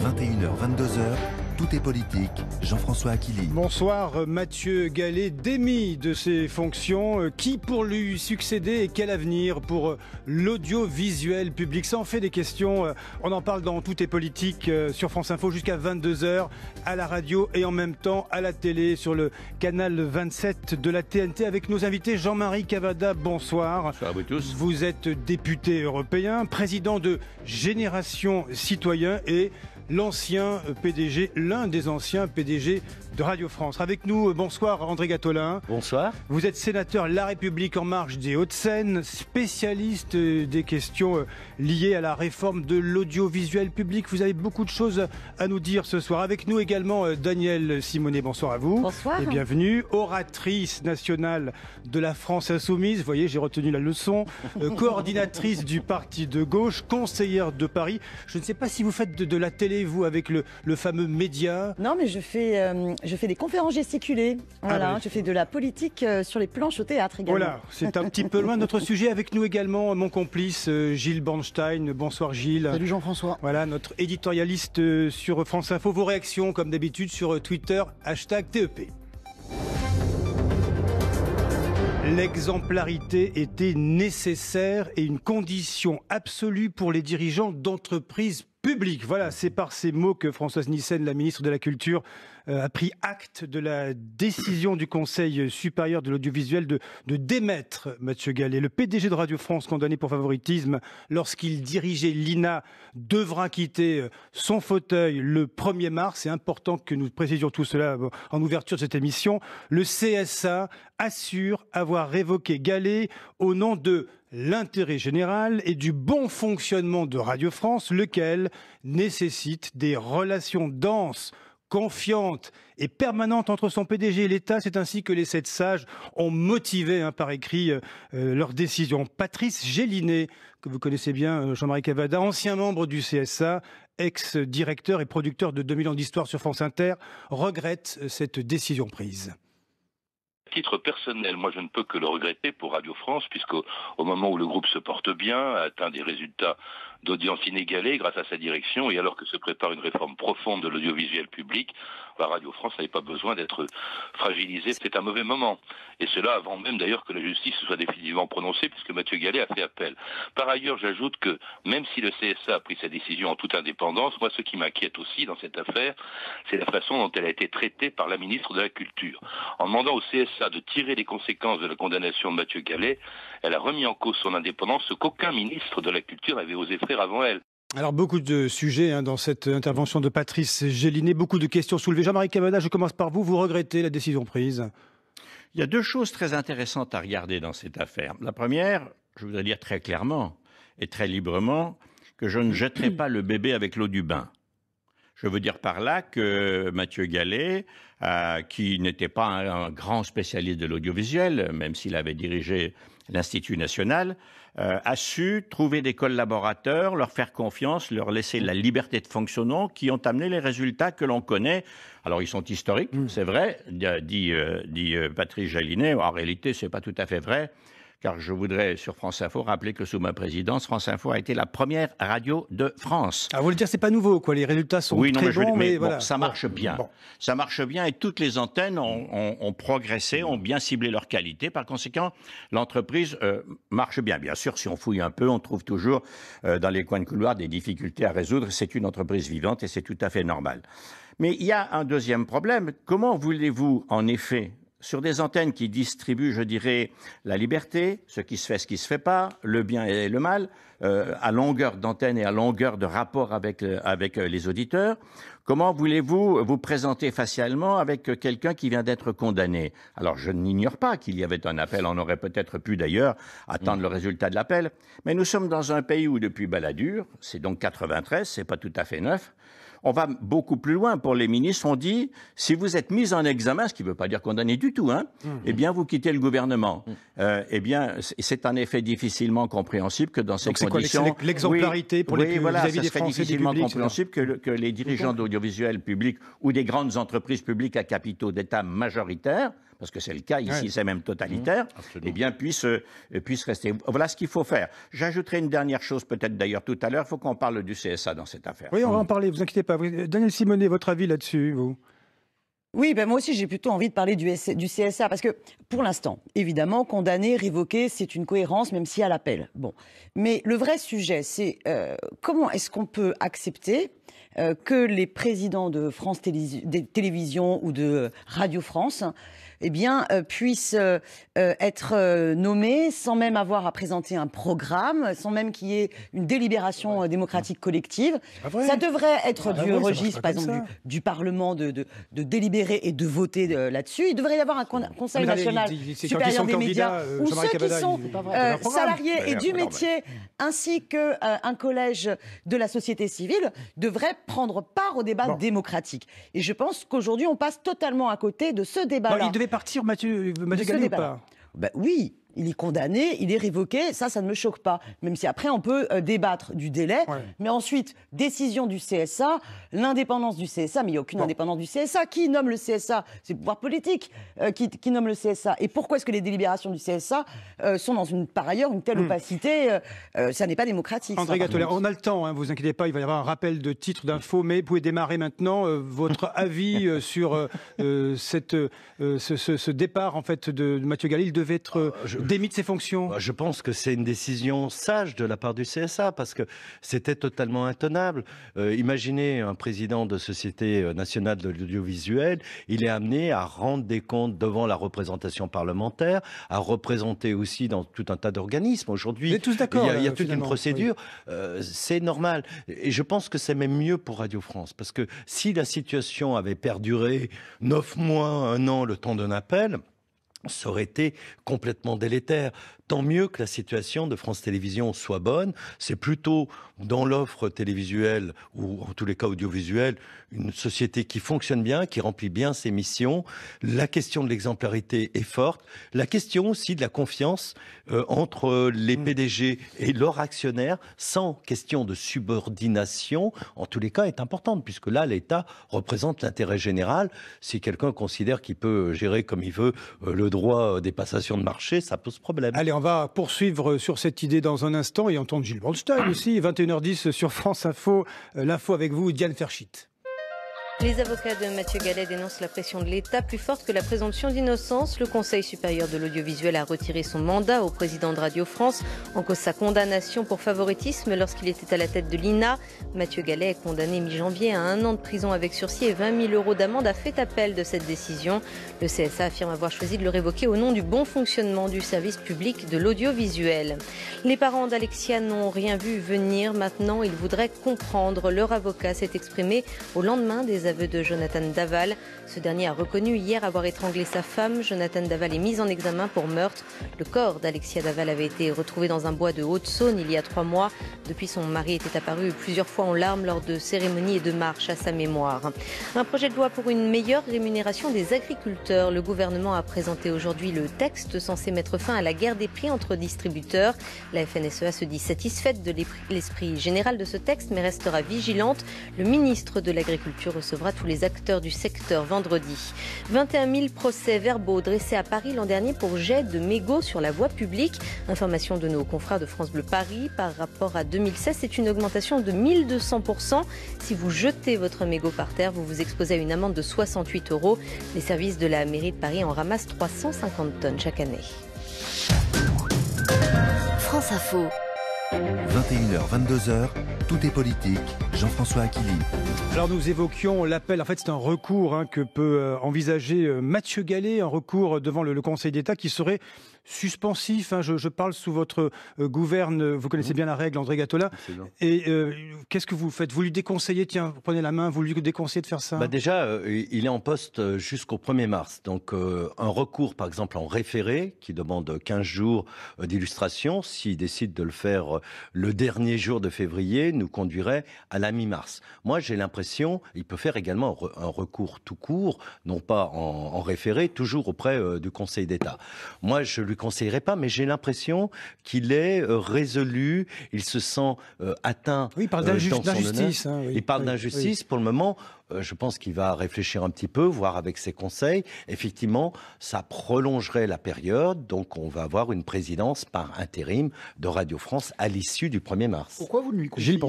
21h, 22h, tout est politique. Jean-François Aquili. Bonsoir Mathieu Gallet démis de ses fonctions. Euh, qui pour lui succéder et quel avenir pour euh, l'audiovisuel public Ça en fait des questions. Euh, on en parle dans Tout est politique sur France Info jusqu'à 22h à la radio et en même temps à la télé sur le canal 27 de la TNT avec nos invités Jean-Marie Cavada. Bonsoir. Bonsoir à vous tous. Vous êtes député européen, président de Génération Citoyen et l'ancien PDG, l'un des anciens PDG Radio France. Avec nous, euh, bonsoir André Gatolin. Bonsoir. Vous êtes sénateur La République en marche des Hauts-de-Seine, spécialiste euh, des questions euh, liées à la réforme de l'audiovisuel public. Vous avez beaucoup de choses à nous dire ce soir. Avec nous également Daniel Simonet, bonsoir à vous. Bonsoir. Et bienvenue, oratrice nationale de la France insoumise. Vous voyez, j'ai retenu la leçon. coordinatrice du parti de gauche, conseillère de Paris. Je ne sais pas si vous faites de, la télé, vous, avec le, fameux média. Non, mais je fais, je fais des conférences gesticulées. Ah voilà, bah je fais de la politique euh, sur les planches au théâtre également. Voilà, oh c'est un petit peu loin de notre sujet. Avec nous également mon complice euh, Gilles Bornstein. Bonsoir Gilles. Salut Jean-François. Voilà, notre éditorialiste euh, sur France Info. Vos réactions, comme d'habitude, sur Twitter, hashtag TEP. L'exemplarité était nécessaire et une condition absolue pour les dirigeants d'entreprises publiques. Voilà, c'est par ces mots que Françoise Nissen, la ministre de la Culture, euh, a pris acte de la décision du Conseil supérieur de l'audiovisuel de, démettre Mathieu Gallet. Le PDG de Radio France, condamné pour favoritisme lorsqu'il dirigeait l'INA, devra quitter euh, son fauteuil le 1er mars. C'est important que nous précisions tout cela euh, en ouverture de cette émission. Le CSA assure avoir révoqué Gallet au nom de l'intérêt général et du bon fonctionnement de Radio France, lequel nécessite des relations denses confiante et permanente entre son PDG et l'État. C'est ainsi que les sept sages ont motivé hein, par écrit euh, euh, leur décision. Patrice Gélinet, que vous connaissez bien, euh, Jean-Marie Cavada, ancien membre du CSA, ex-directeur et producteur de 2000 ans d'histoire sur France Inter, regrette cette décision prise titre personnel, moi je ne peux que le regretter pour Radio France, puisque au moment où le groupe se porte bien, a atteint des résultats d'audience inégalés grâce à sa direction, et alors que se prépare une réforme profonde de l'audiovisuel public, la Radio France n'avait pas besoin d'être fragilisée. C'est un mauvais moment. Et cela avant même d'ailleurs que la justice soit définitivement prononcée, puisque Mathieu Gallet a fait appel. Par ailleurs, j'ajoute que même si le CSA a pris sa décision en toute indépendance, moi ce qui m'inquiète aussi dans cette affaire, c'est la façon dont elle a été traitée par la ministre de la Culture. En demandant au CSA de tirer les conséquences de la condamnation de Mathieu Gallet, elle a remis en cause son indépendance, ce qu'aucun ministre de la Culture avait osé faire avant elle. Alors beaucoup de sujets hein, dans cette intervention de Patrice Gélinet, beaucoup de questions soulevées. Jean-Marie Cavada, je commence par vous. Vous regrettez la décision prise Il y a deux choses très intéressantes à regarder dans cette affaire. La première, je voudrais dire très clairement et très librement que je ne jetterai pas le bébé avec l'eau du bain. Je veux dire par là que Mathieu Gallet, euh, qui n'était pas un, grand spécialiste de l'audiovisuel, même s'il avait dirigé l'Institut national, euh, a su trouver des collaborateurs, leur faire confiance, leur laisser la liberté de fonctionnement qui ont amené les résultats que l'on connaît. Alors ils sont historiques, mm. c'est vrai, dit, dit euh, euh, Patrice Jalinet, en réalité ce n'est pas tout à fait vrai car je voudrais sur France Info rappeler que sous ma présidence, France Info a été la première radio de France. Ah, vous le dire, c'est pas nouveau, quoi. Les résultats sont très bons, mais, ça marche bien. Ça marche bien et toutes les antennes ont, progressé, ont bien ciblé leur qualité. Par conséquent, l'entreprise euh, marche bien. Bien sûr, si on fouille un peu, on trouve toujours euh, dans les coins de couloir des difficultés à résoudre. C'est une entreprise vivante et c'est tout à fait normal. Mais il y a un deuxième problème. Comment voulez-vous, en effet, sur des antennes qui distribuent, je dirais, la liberté, ce qui se fait, ce qui se fait pas, le bien et le mal, euh, à longueur d'antenne et à longueur de rapport avec, euh, euh, les auditeurs. Comment voulez-vous vous présenter facialement avec quelqu'un qui vient d'être condamné Alors, je n'ignore pas qu'il y avait un appel. On aurait peut-être pu d'ailleurs attendre mm. le résultat de l'appel. Mais nous sommes dans un pays où depuis Balladur, c'est donc 93, c'est pas tout à fait neuf, on va beaucoup plus loin pour les ministres. On dit, si vous êtes mis en examen, ce qui ne veut pas dire condamné du tout, hein, mhm. eh bien, vous quittez le gouvernement. Mhm. Euh, eh bien, c'est en effet difficilement compréhensible que dans ces conditions... l'exemplarité pour les oui, voilà, difficilement compréhensible que, que, les dirigeants d'audiovisuel public ou des grandes entreprises publiques à capitaux d'État majoritaires parce que c'est le cas ici, c'est même totalitaire, mmh. eh bien, puisse, euh, puisse rester. Voilà ce qu'il faut faire. J'ajouterai une dernière chose, peut-être d'ailleurs tout à l'heure, il faut qu'on parle du CSA dans cette affaire. Oui, on va en parler, vous inquiétez pas. Daniel Simonet, votre avis là-dessus, vous oui, ben moi aussi j'ai plutôt envie de parler du, CSA parce que pour l'instant, évidemment, condamner, révoquer, c'est une cohérence même si à l'appel. Bon, mais le vrai sujet, c'est euh, comment est-ce qu'on peut accepter euh, que les présidents de France Télévisions ou de Radio France eh bien, euh, puisse euh, euh, être nommé sans même avoir à présenter un programme, sans même qu'il y ait une délibération démocratique collective. Ça devrait être ah bah du registre, du, Parlement de, délibérer et de voter là-dessus. Il devrait y avoir un Conseil national supérieur des médias ceux qui sont salariés et du métier, ainsi qu'un collège de la société civile, devraient prendre part au débat démocratique. Et je pense qu'aujourd'hui, on passe totalement à côté de ce débat-là partir Mathieu, Mathieu Gallet ou pas ben oui, il est condamné, il est révoqué, ça, ça ne me choque pas. Même si après, on peut euh, débattre du délai. Mais ensuite, décision du CSA, l'indépendance du CSA, mais il n'y a aucune indépendance du CSA. Qui nomme le CSA C'est le pouvoir politique euh, qui, nomme le CSA. Et pourquoi est-ce que les délibérations du CSA euh, sont dans une, par ailleurs, une telle hmm. opacité Ça n'est pas démocratique. André Gattolin, on a le temps, hein, vous inquiétez pas, il va y avoir un rappel de titre d'info. mais vous pouvez démarrer maintenant votre avis sur cette, ce, départ en fait, de, de Mathieu Galil devait être... Euh, démis de ses fonctions bah, Je pense que c'est une décision sage de la part du CSA parce que c'était totalement intenable. Euh, imaginez un président de Société nationale de l'audiovisuel, il est amené à rendre des comptes devant la représentation parlementaire, à représenter aussi dans tout un tas d'organismes. Aujourd'hui, il y a, il y a euh, toute une procédure. c'est normal. Et je pense que c'est même mieux pour Radio France parce que si la situation avait perduré neuf mois, un an, le temps d'un appel, ça aurait été complètement délétère. Tant mieux que la situation de France Télévisions soit bonne. C'est plutôt dans l'offre télévisuelle, ou en tous les cas audiovisuelle, une société qui fonctionne bien, qui remplit bien ses missions. La question de l'exemplarité est forte. La question aussi de la confiance euh, entre les mm. PDG et leurs actionnaires, sans question de subordination, en tous les cas, est importante, puisque là, l'État représente l'intérêt général. Si quelqu'un considère qu'il peut gérer comme il veut euh, le droit euh, des passations de marché, ça pose problème. Allez, on va poursuivre euh, sur cette idée dans un instant et entendre Gilles Bronstein aussi, 21h10 sur France Info, euh, l'info avec vous, Diane Ferchit. Les avocats de Mathieu Gallet dénoncent la pression de l'État plus forte que la présomption d'innocence. Le Conseil supérieur de l'audiovisuel a retiré son mandat au président de Radio France en cause sa condamnation pour favoritisme lorsqu'il était à la tête de l'INA. Mathieu Gallet est condamné mi-janvier à un an de prison avec sursis et 20 000 euros d'amende a fait appel de cette décision. Le CSA affirme avoir choisi de le révoquer au nom du bon fonctionnement du service public de l'audiovisuel. Les parents d'Alexia n'ont rien vu venir. Maintenant, ils voudraient comprendre. Leur avocat s'est exprimé au lendemain des de Jonathan Daval. Ce dernier a reconnu hier avoir étranglé sa femme. Jonathan Daval est mis en examen pour meurtre. Le corps d'Alexia Daval avait été retrouvé dans un bois de Haute-Saône il y a trois mois. Depuis, son mari était apparu plusieurs fois en larmes lors de cérémonies et de marches à sa mémoire. Un projet de loi pour une meilleure rémunération des agriculteurs. Le gouvernement a présenté aujourd'hui le texte censé mettre fin à la guerre des prix entre distributeurs. La FNSEA se dit satisfaite de l'esprit général de ce texte, mais restera vigilante. Le ministre de l'Agriculture recevra tous les acteurs du secteur vendredi. 21 000 procès verbaux dressés à Paris l'an dernier pour jet de mégots sur la voie publique. Information de nos confrères de France Bleu Paris par rapport à 2016, c'est une augmentation de 1200%. Si vous jetez votre mégot par terre, vous vous exposez à une amende de 68 euros. Les services de la mairie de Paris en ramassent 350 tonnes chaque année. France Info. 21h, 22h, tout est politique. Jean-François Aquili. Alors nous évoquions l'appel, en fait c'est un recours hein, que peut euh, envisager euh, Mathieu Gallet, un recours devant le Conseil d'État qui serait suspensif. Hein, je, parle sous votre euh, gouverne. Euh, vous connaissez mhm. bien la règle, André Gattola. Et euh, qu'est-ce que vous faites Vous lui déconseillez, tiens, vous prenez la main, vous lui déconseillez de faire ça bah Déjà, il est en poste jusqu'au 1er mars. Donc, un recours, par exemple, en référé, qui demande 15 jours d'illustration, s'il décide de le faire le dernier jour de février, nous conduirait à la mi-mars. Moi, j'ai l'impression, il peut faire également un recours tout court, non pas en, en référé, toujours auprès du Conseil d'État. Moi, je lui conseillerait pas, mais j'ai l'impression qu'il est euh, résolu, il se sent euh, atteint. Oui, il parle euh, d'injustice. Hein, il parle d'injustice. Pour le moment, je pense qu'il va réfléchir un petit peu, voir avec ses conseils. Effectivement, ça prolongerait la période, donc on va avoir une présidence par intérim de Radio France à l'issue du 1er mars. Pourquoi vous ne lui Gilles pas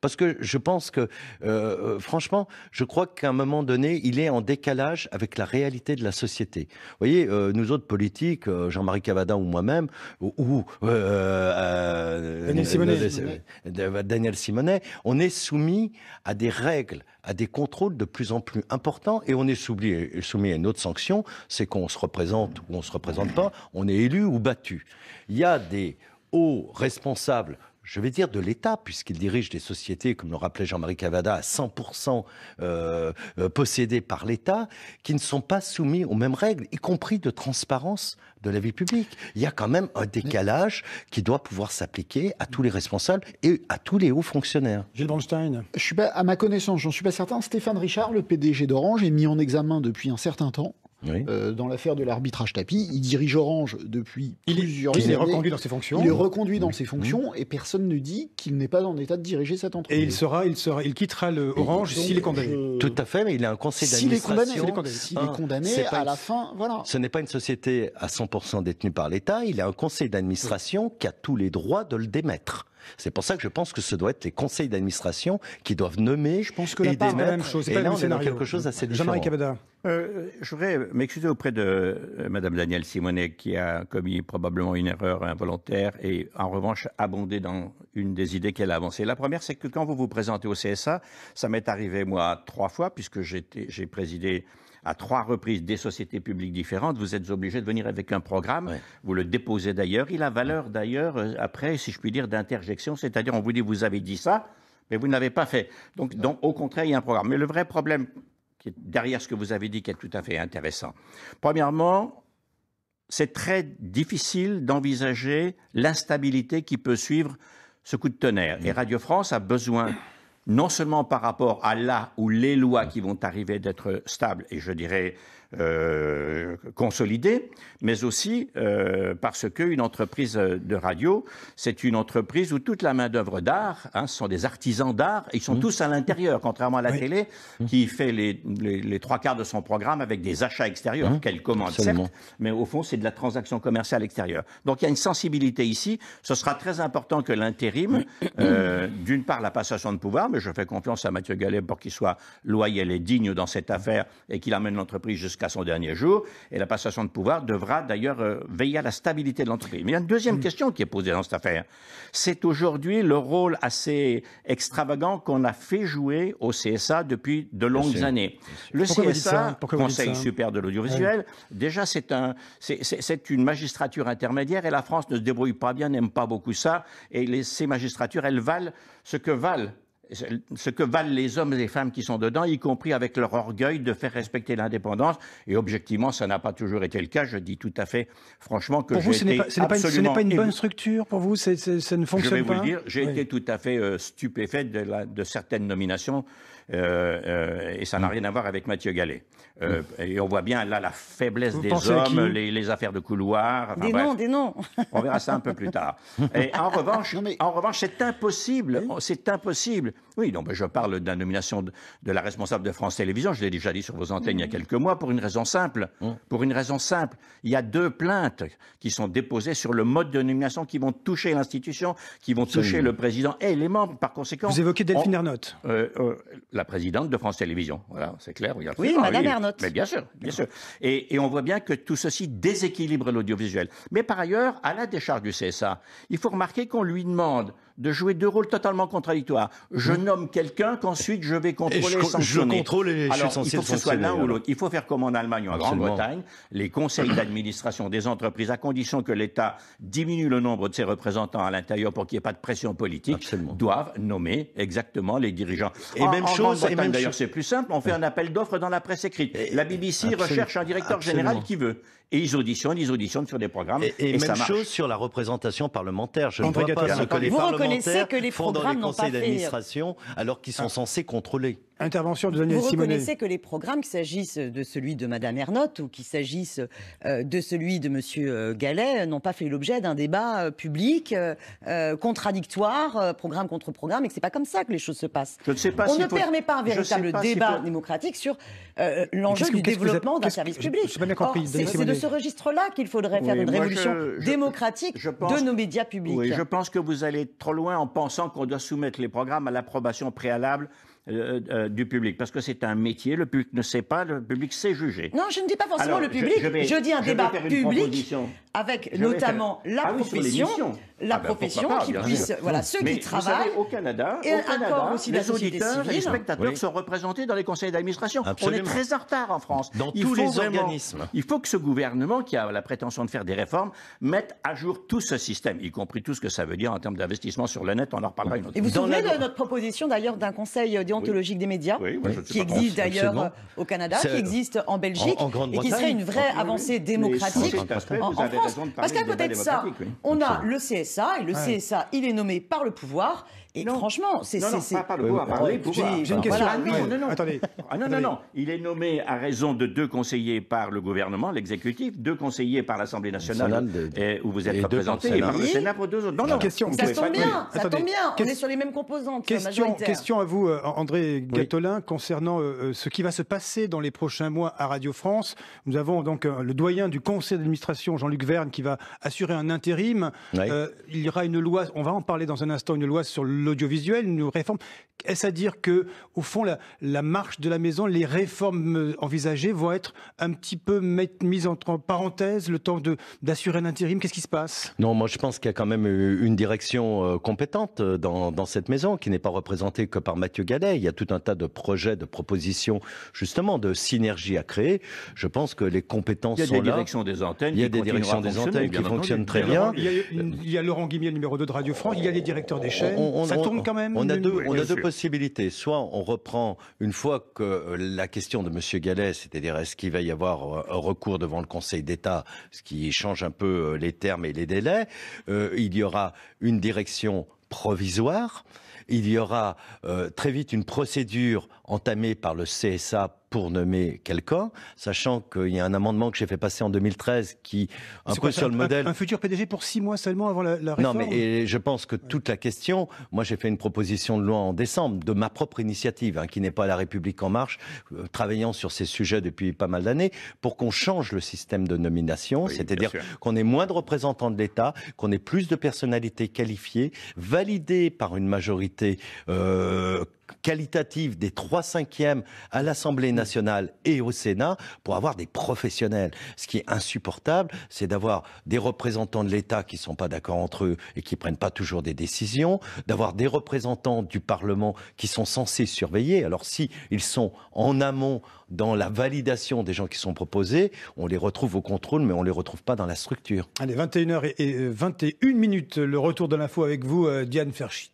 parce que je pense que, euh, euh, franchement, je crois qu'à un moment donné, il est en décalage avec la réalité de la société. Vous voyez, euh, nous autres politiques, Jean-Marie Cavada ou moi-même, ou, Daniel, Simonet. on est soumis à des règles, à des contrôles de plus en plus importants, et on est soumis à une autre sanction, c'est qu'on se représente ou on ne se représente pas, on est élu ou battu. Il y a des hauts responsables je vais dire, de l'État, puisqu'il dirige des sociétés, comme le rappelait Jean-Marie Cavada, à 100% euh, euh, possédées par l'État, qui ne sont pas soumis aux mêmes règles, y compris de transparence de la vie publique. Il y a quand même un décalage qui doit pouvoir s'appliquer à tous les responsables et à tous les hauts fonctionnaires. Gilles Bronstein. Je suis à ma connaissance, j'en suis pas certain, Stéphane Richard, le PDG d'Orange, est mis en examen depuis un certain temps euh, dans l'affaire de l'arbitrage tapis. Il dirige Orange depuis il plusieurs années. Il est reconduit dans ses fonctions. Il est reconduit dans ses fonctions et personne ne dit qu'il n'est pas en état de diriger cette entreprise. Et il sera, il sera, il quittera le Orange s'il est condamné. Tout à fait, mais il a un conseil d'administration. S'il est condamné, s'il est hein, condamné, à la fin, voilà. Ce n'est pas une société à 100% détenue par l'État. Il a un conseil d'administration qui a tous les droits de le démettre. C'est pour ça que je pense que ce doit être les conseils d'administration qui doivent nommer. Je pense que et la même chose. Et là, on quelque chose assez différent. Cabada. Euh, je voudrais m'excuser auprès de euh, Madame Danielle Simonet qui a commis probablement une erreur involontaire et en revanche abondé dans une des idées qu'elle a avancées. La première, c'est que quand vous vous présentez au CSA, ça m'est arrivé moi trois fois puisque j'ai présidé à trois reprises des sociétés publiques différentes, vous êtes obligé de venir avec un programme. Vous le déposez d'ailleurs. Il a valeur d'ailleurs, euh, après, si je puis dire, d'interjection. C'est-à-dire, on vous dit, vous avez dit ça, mais vous ne l'avez pas fait. Donc, au contraire, il y a un programme. Mais le vrai problème qui est derrière ce que vous avez dit, qui est tout à fait intéressant. Premièrement, c'est très difficile d'envisager l'instabilité qui peut suivre ce coup de tonnerre. Et mm. Radio France a besoin non seulement par rapport à là où les lois qui vont arriver d'être stables, et je dirais euh, consolidé, consolidée, mais aussi euh, parce parce une entreprise de radio, c'est une entreprise où toute la main-d'œuvre d'art, hein, ce sont des artisans d'art, ils sont mmh. tous à l'intérieur, contrairement à la télé, mmh. qui fait les, trois quarts de son programme avec des achats extérieurs, mmh. qu'elle commande certes, mais au fond, c'est de la transaction commerciale extérieure. Donc il y a une sensibilité ici. Ce sera très important que l'intérim, euh, d'une part la passation de pouvoir, mais je fais confiance à Mathieu Gallet pour qu'il soit loyal et digne dans cette affaire et qu'il amène l'entreprise jusqu'à jusqu'à son dernier jour. Et la passation de pouvoir devra d'ailleurs euh, veiller à la stabilité de l'entreprise. Mais il y a une deuxième mm. question qui est posée dans cette affaire. C'est aujourd'hui le rôle assez extravagant qu'on a fait jouer au CSA depuis de longues années. Le CSA, Conseil supérieur de l'audiovisuel, ah déjà c'est une magistrature intermédiaire et la France ne se débrouille pas bien, n'aime pas beaucoup ça. Et ces magistratures, elles valent ce que valent ce que valent les hommes et les femmes qui sont dedans, y compris avec leur orgueil de faire respecter l'indépendance. Et objectivement, ça n'a pas toujours été le cas. Je dis tout à fait franchement que pour vous, ce n'est pas, une bonne structure pour vous. ça ne fonctionne pas. Je vais vous le dire. J'ai été tout à fait euh, stupéfait de certaines nominations euh, euh, et ça n'a mm. rien à voir avec Mathieu Gallet. Euh, mm. et on voit bien là la faiblesse des hommes, les, les, affaires de couloir. des noms, des noms. on verra ça un peu plus tard. Et en revanche, en revanche, c'est impossible. C'est impossible. Oui, je parle de nomination de, la responsable de France Télévisions. Je l'ai déjà dit sur vos antennes il y a mm. quelques mois pour une raison simple. Pour une raison simple, il y a deux plaintes qui sont déposées sur le mode de nomination qui vont toucher l'institution, qui vont toucher le président et les membres. Par conséquent, vous évoquez Delphine Ernotte la présidente de France Télévisions. Voilà, c'est clair. Oui, Madame oui, Mais bien sûr, bien sûr. et, on voit bien que tout ceci déséquilibre l'audiovisuel. Mais par ailleurs, à la décharge du CSA, il faut remarquer qu'on lui demande de jouer deux rôles totalement contradictoires. Je mhm. nomme quelqu'un qu'ensuite je vais contrôler et, je, sanctionner. je contrôle et je suis il faut que ce soit l'un ou l'autre. Il faut faire comme en Allemagne ou en Grande-Bretagne, les conseils d'administration des entreprises, à condition que l'État diminue le nombre de ses représentants à l'intérieur pour qu'il n'y ait pas de pression politique, doivent nommer exactement les dirigeants. Et en, même chose, d'ailleurs, c'est plus simple, on fait un appel d'offres dans la presse écrite. la BBC recherche un directeur général qui veut et ils auditionnent, ils auditionnent sur des programmes. Et, même chose sur la représentation parlementaire. Je ne vois pas ce que les vous parlementaires que les font dans les conseils euh, d'administration alors qu'ils sont ah. censés contrôler. Intervention de Daniel Vous reconnaissez que les programmes, qu'il s'agisse de celui de Mme Ernotte ou qu'il s'agisse euh, de celui de M. Euh, Gallet, n'ont pas fait l'objet d'un débat euh, public contradictoire, programme contre programme, et que c'est pas comme ça que les choses se passent. On ne permet pas un véritable débat démocratique sur l'enjeu du développement d'un service public. C'est de ce registre-là qu'il faudrait faire une révolution démocratique de nos médias publics. je pense que vous allez trop loin en pensant qu'on doit soumettre les programmes à l'approbation préalable euh, euh, du public Parce que c'est un métier, le public ne sait pas, le public sait juger. Non, je ne dis pas forcément le public. Je, dis un débat public avec notamment la ah profession. Ah la ben, profession, qui puisse, voilà, mmh. ceux qui travaillent. au Canada, et au Canada aussi les auditeurs les spectateurs sont représentés dans les conseils d'administration. On est très en retard en France. Dans il tous les organismes. Il faut que ce gouvernement, qui a la prétention de faire des réformes, mette à jour tout ce système, y compris tout ce que ça veut dire en termes d'investissement sur le net. On en reparlera une autre. Et vous de notre proposition d'ailleurs d'un conseil déontologique des médias, qui existe d'ailleurs euh, au Canada, qui existe en Belgique, et qui serait une vraie avancée démocratique en, France. Parce qu'à côté de ça, on a le CS et le CSA, il est nommé par le pouvoir et franchement, c'est. Non, non, pas, pas, le à euh, parler, J'ai une question. à Ah, non, Attendez. Ah, non, non, non. Il est nommé à raison de deux conseillers par le gouvernement, l'exécutif, deux conseillers par l'Assemblée nationale, et, euh, où vous êtes représenté, et par le Sénat pour deux autres. Non, non. Question. Ça tombe bien, ça tombe bien. On est sur les mêmes composantes. Question à vous, euh, André Gatolin, concernant ce qui va se passer dans les prochains mois à Radio France. Nous avons donc le doyen du conseil d'administration, Jean-Luc Verne, qui va assurer un intérim. Il y aura une loi, on va en parler dans un instant, une loi sur le l'audiovisuel, une réforme. Est-ce à dire que, au fond, la, marche de la maison, les réformes envisagées vont être un petit peu mises en parenthèse, le temps d'assurer un intérim Qu'est-ce qui se passe Non, moi je pense qu'il y a quand même euh, une direction euh, compétente euh, dans, cette maison qui n'est pas représentée que par Mathieu Gallet. Il y a tout un tas de projets, de propositions, justement, de synergie à créer. Je pense que les compétences sont Il y a des directions des antennes. Il y a des directions des antennes qui fonctionnent très bien. Il y a, Laurent Guimier, numéro 2 de Radio France. Il y a les directeurs des chaînes. on ça tourne quand même. On a deux, possibilités. Soit on reprend une fois que euh, la question de M. Gallet, c'est-à-dire est-ce qu'il va y avoir euh, un recours devant le Conseil d'État, ce qui change un peu euh, les termes et les délais. il y aura une direction provisoire. Il y aura très vite une procédure entamé par le CSA pour nommer quelqu'un, sachant qu'il y a un amendement que j'ai fait passer en 2013 qui, un peu sur le modèle... Un, futur PDG pour six mois seulement avant la, réforme Non, mais je pense que toute la question, moi j'ai fait une proposition de loi en décembre, de ma propre initiative, hein, qui n'est pas La République en marche, euh, travaillant sur ces sujets depuis pas mal d'années, pour qu'on change le système de nomination, c'est-à-dire qu'on ait moins de représentants de l'État, qu'on ait plus de personnalités qualifiées, validées par une majorité euh, qualitative des trois cinquièmes à l'Assemblée nationale et au Sénat pour avoir des professionnels. Ce qui est insupportable, c'est d'avoir des représentants de l'État qui ne sont pas d'accord entre eux et qui ne prennent pas toujours des décisions, d'avoir des représentants du Parlement qui sont censés surveiller. Alors si ils sont en amont dans la validation des gens qui sont proposés, on les retrouve au contrôle, mais on les retrouve pas dans la structure. Allez, 21h et 21 euh, minutes, le retour de l'info avec vous, euh, Diane Ferschit.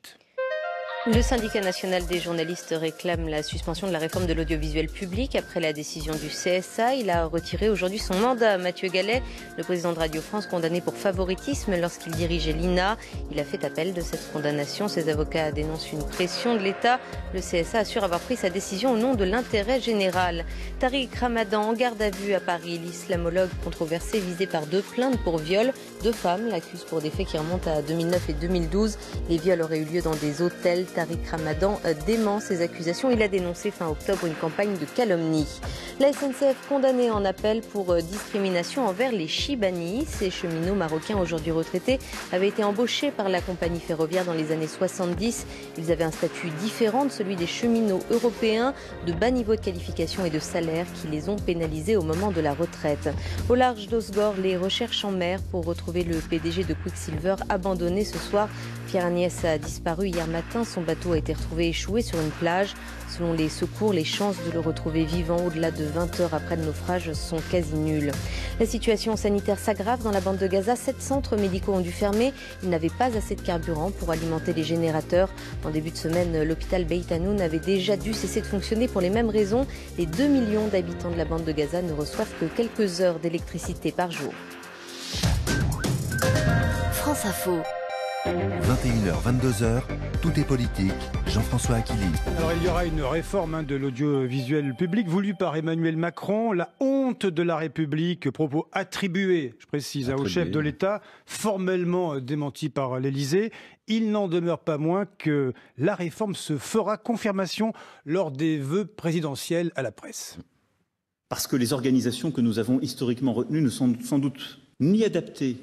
Le syndicat national des journalistes réclame la suspension de la réforme de l'audiovisuel public après la décision du CSA. Il a retiré aujourd'hui son mandat. Mathieu Gallet, le président de Radio France, condamné pour favoritisme lorsqu'il dirigeait l'INA. Il a fait appel de cette condamnation. Ses avocats dénoncent une pression de l'État. Le CSA assure avoir pris sa décision au nom de l'intérêt général. Tariq Ramadan en garde à vue à Paris. L'islamologue controversé visé par deux plaintes pour viol. Deux femmes l'accusent pour des faits qui remontent à 2009 et 2012. Les viols auraient eu lieu dans des hôtels Tariq Ramadan euh, dément ces accusations. Il a dénoncé fin octobre une campagne de calomnie. La SNCF condamnée en appel pour euh, discrimination envers les Chibani. Ces cheminots marocains aujourd'hui retraités avaient été embauchés par la compagnie ferroviaire dans les années 70. Ils avaient un statut différent de celui des cheminots européens, de bas niveau de qualification et de salaire qui les ont pénalisés au moment de la retraite. Au large d'Osgore, les recherches en mer pour retrouver le PDG de Quicksilver abandonné ce soir. Pierre Agnès a disparu hier matin. Son le bateau a été retrouvé échoué sur une plage. Selon les secours, les chances de le retrouver vivant au-delà de 20 heures après le naufrage sont quasi nulles. La situation sanitaire s'aggrave dans la bande de Gaza. Sept centres médicaux ont dû fermer. Ils n'avaient pas assez de carburant pour alimenter les générateurs. En début de semaine, l'hôpital Beit Hanoun avait déjà dû cesser de fonctionner pour les mêmes raisons. Les 2 millions d'habitants de la bande de Gaza ne reçoivent que quelques heures d'électricité par jour. France Info. 21h, 22h, tout est politique. Jean-François Aquili. Alors, il y aura une réforme hein, de l'audiovisuel public voulue par Emmanuel Macron. La honte de la République, propos attribués, je précise, hein, au chef de l'État, formellement euh, démenti par l'Élysée. Il n'en demeure pas moins que la réforme se fera confirmation lors des vœux présidentiels à la presse. Parce que les organisations que nous avons historiquement retenues ne sont sans doute ni adaptées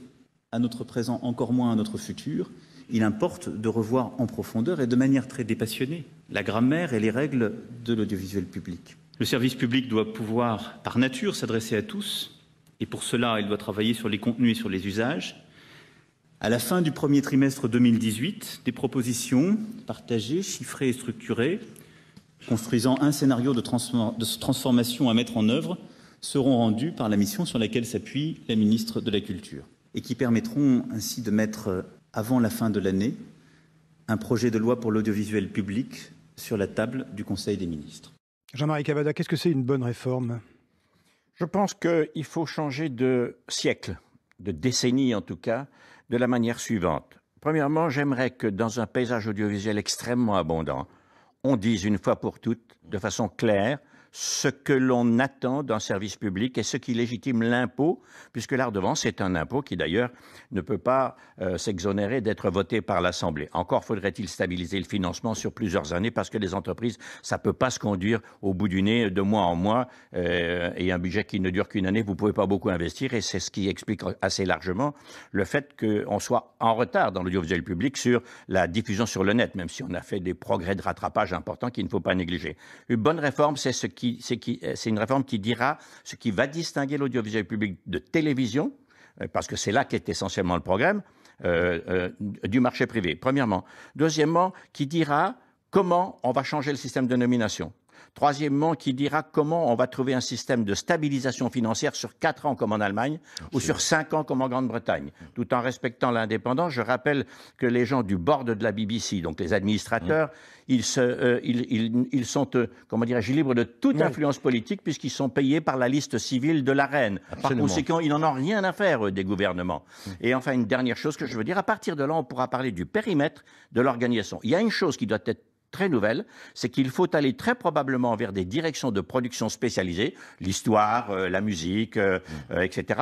à notre présent, encore moins à notre futur, il importe de revoir en profondeur et de manière très dépassionnée la grammaire et les règles de l'audiovisuel public. Le service public doit pouvoir, par nature, s'adresser à tous, et pour cela, il doit travailler sur les contenus et sur les usages. À la fin du premier trimestre 2018, des propositions partagées, chiffrées et structurées, construisant un scénario de, transformation à mettre en œuvre, seront rendues par la mission sur laquelle s'appuie la ministre de la Culture et qui permettront ainsi de mettre avant la fin de l'année un projet de loi pour l'audiovisuel public sur la table du Conseil des ministres. Jean-Marie Cavada, qu'est-ce que c'est une bonne réforme Je pense qu'il faut changer de siècle, de décennie en tout cas, de la manière suivante. Premièrement, j'aimerais que dans un paysage audiovisuel extrêmement abondant, on dise une fois pour toutes, de façon claire, ce que l'on attend d'un service public et ce qui légitime l'impôt, puisque la redevance est un impôt qui d'ailleurs ne peut pas euh, s'exonérer d'être voté par l'Assemblée. Encore faudrait-il stabiliser le financement sur plusieurs années parce que les entreprises, ça ne peut pas se conduire au bout du nez de mois en mois euh, et un budget qui ne dure qu'une année, vous ne pouvez pas beaucoup investir et c'est ce qui explique assez largement le fait qu'on soit en retard dans l'audiovisuel public sur la diffusion sur le net, même si on a fait des progrès de rattrapage importants qu'il ne faut pas négliger. Une bonne réforme, c'est ce qui euh, c'est une réforme qui dira ce qui va distinguer l'audiovisuel public de télévision, euh, parce que c'est là qu'est essentiellement le programme, euh, du marché privé, premièrement. Deuxièmement, qui dira comment on va changer le système de nomination. Troisièmement, qui dira comment on va trouver un système de stabilisation financière sur quatre ans comme en Allemagne ou sur cinq ans comme en Grande-Bretagne, tout en respectant l'indépendance. Je rappelle que les gens du board de la BBC, donc les administrateurs, mmh. euh, ils, sont, euh, comment dirais libres de toute mmh. influence politique puisqu'ils sont payés par la liste civile de la reine. Par conséquent, ils n'en ont rien à faire eux, des gouvernements. Mmh. Et enfin, une dernière chose que je veux dire, à partir de là, on pourra parler du périmètre de l'organisation. Il y a une chose qui doit être très nouvelle, c'est qu'il faut aller très probablement vers des directions de production spécialisées, l'histoire, euh, la musique, euh, mmh. euh, etc.,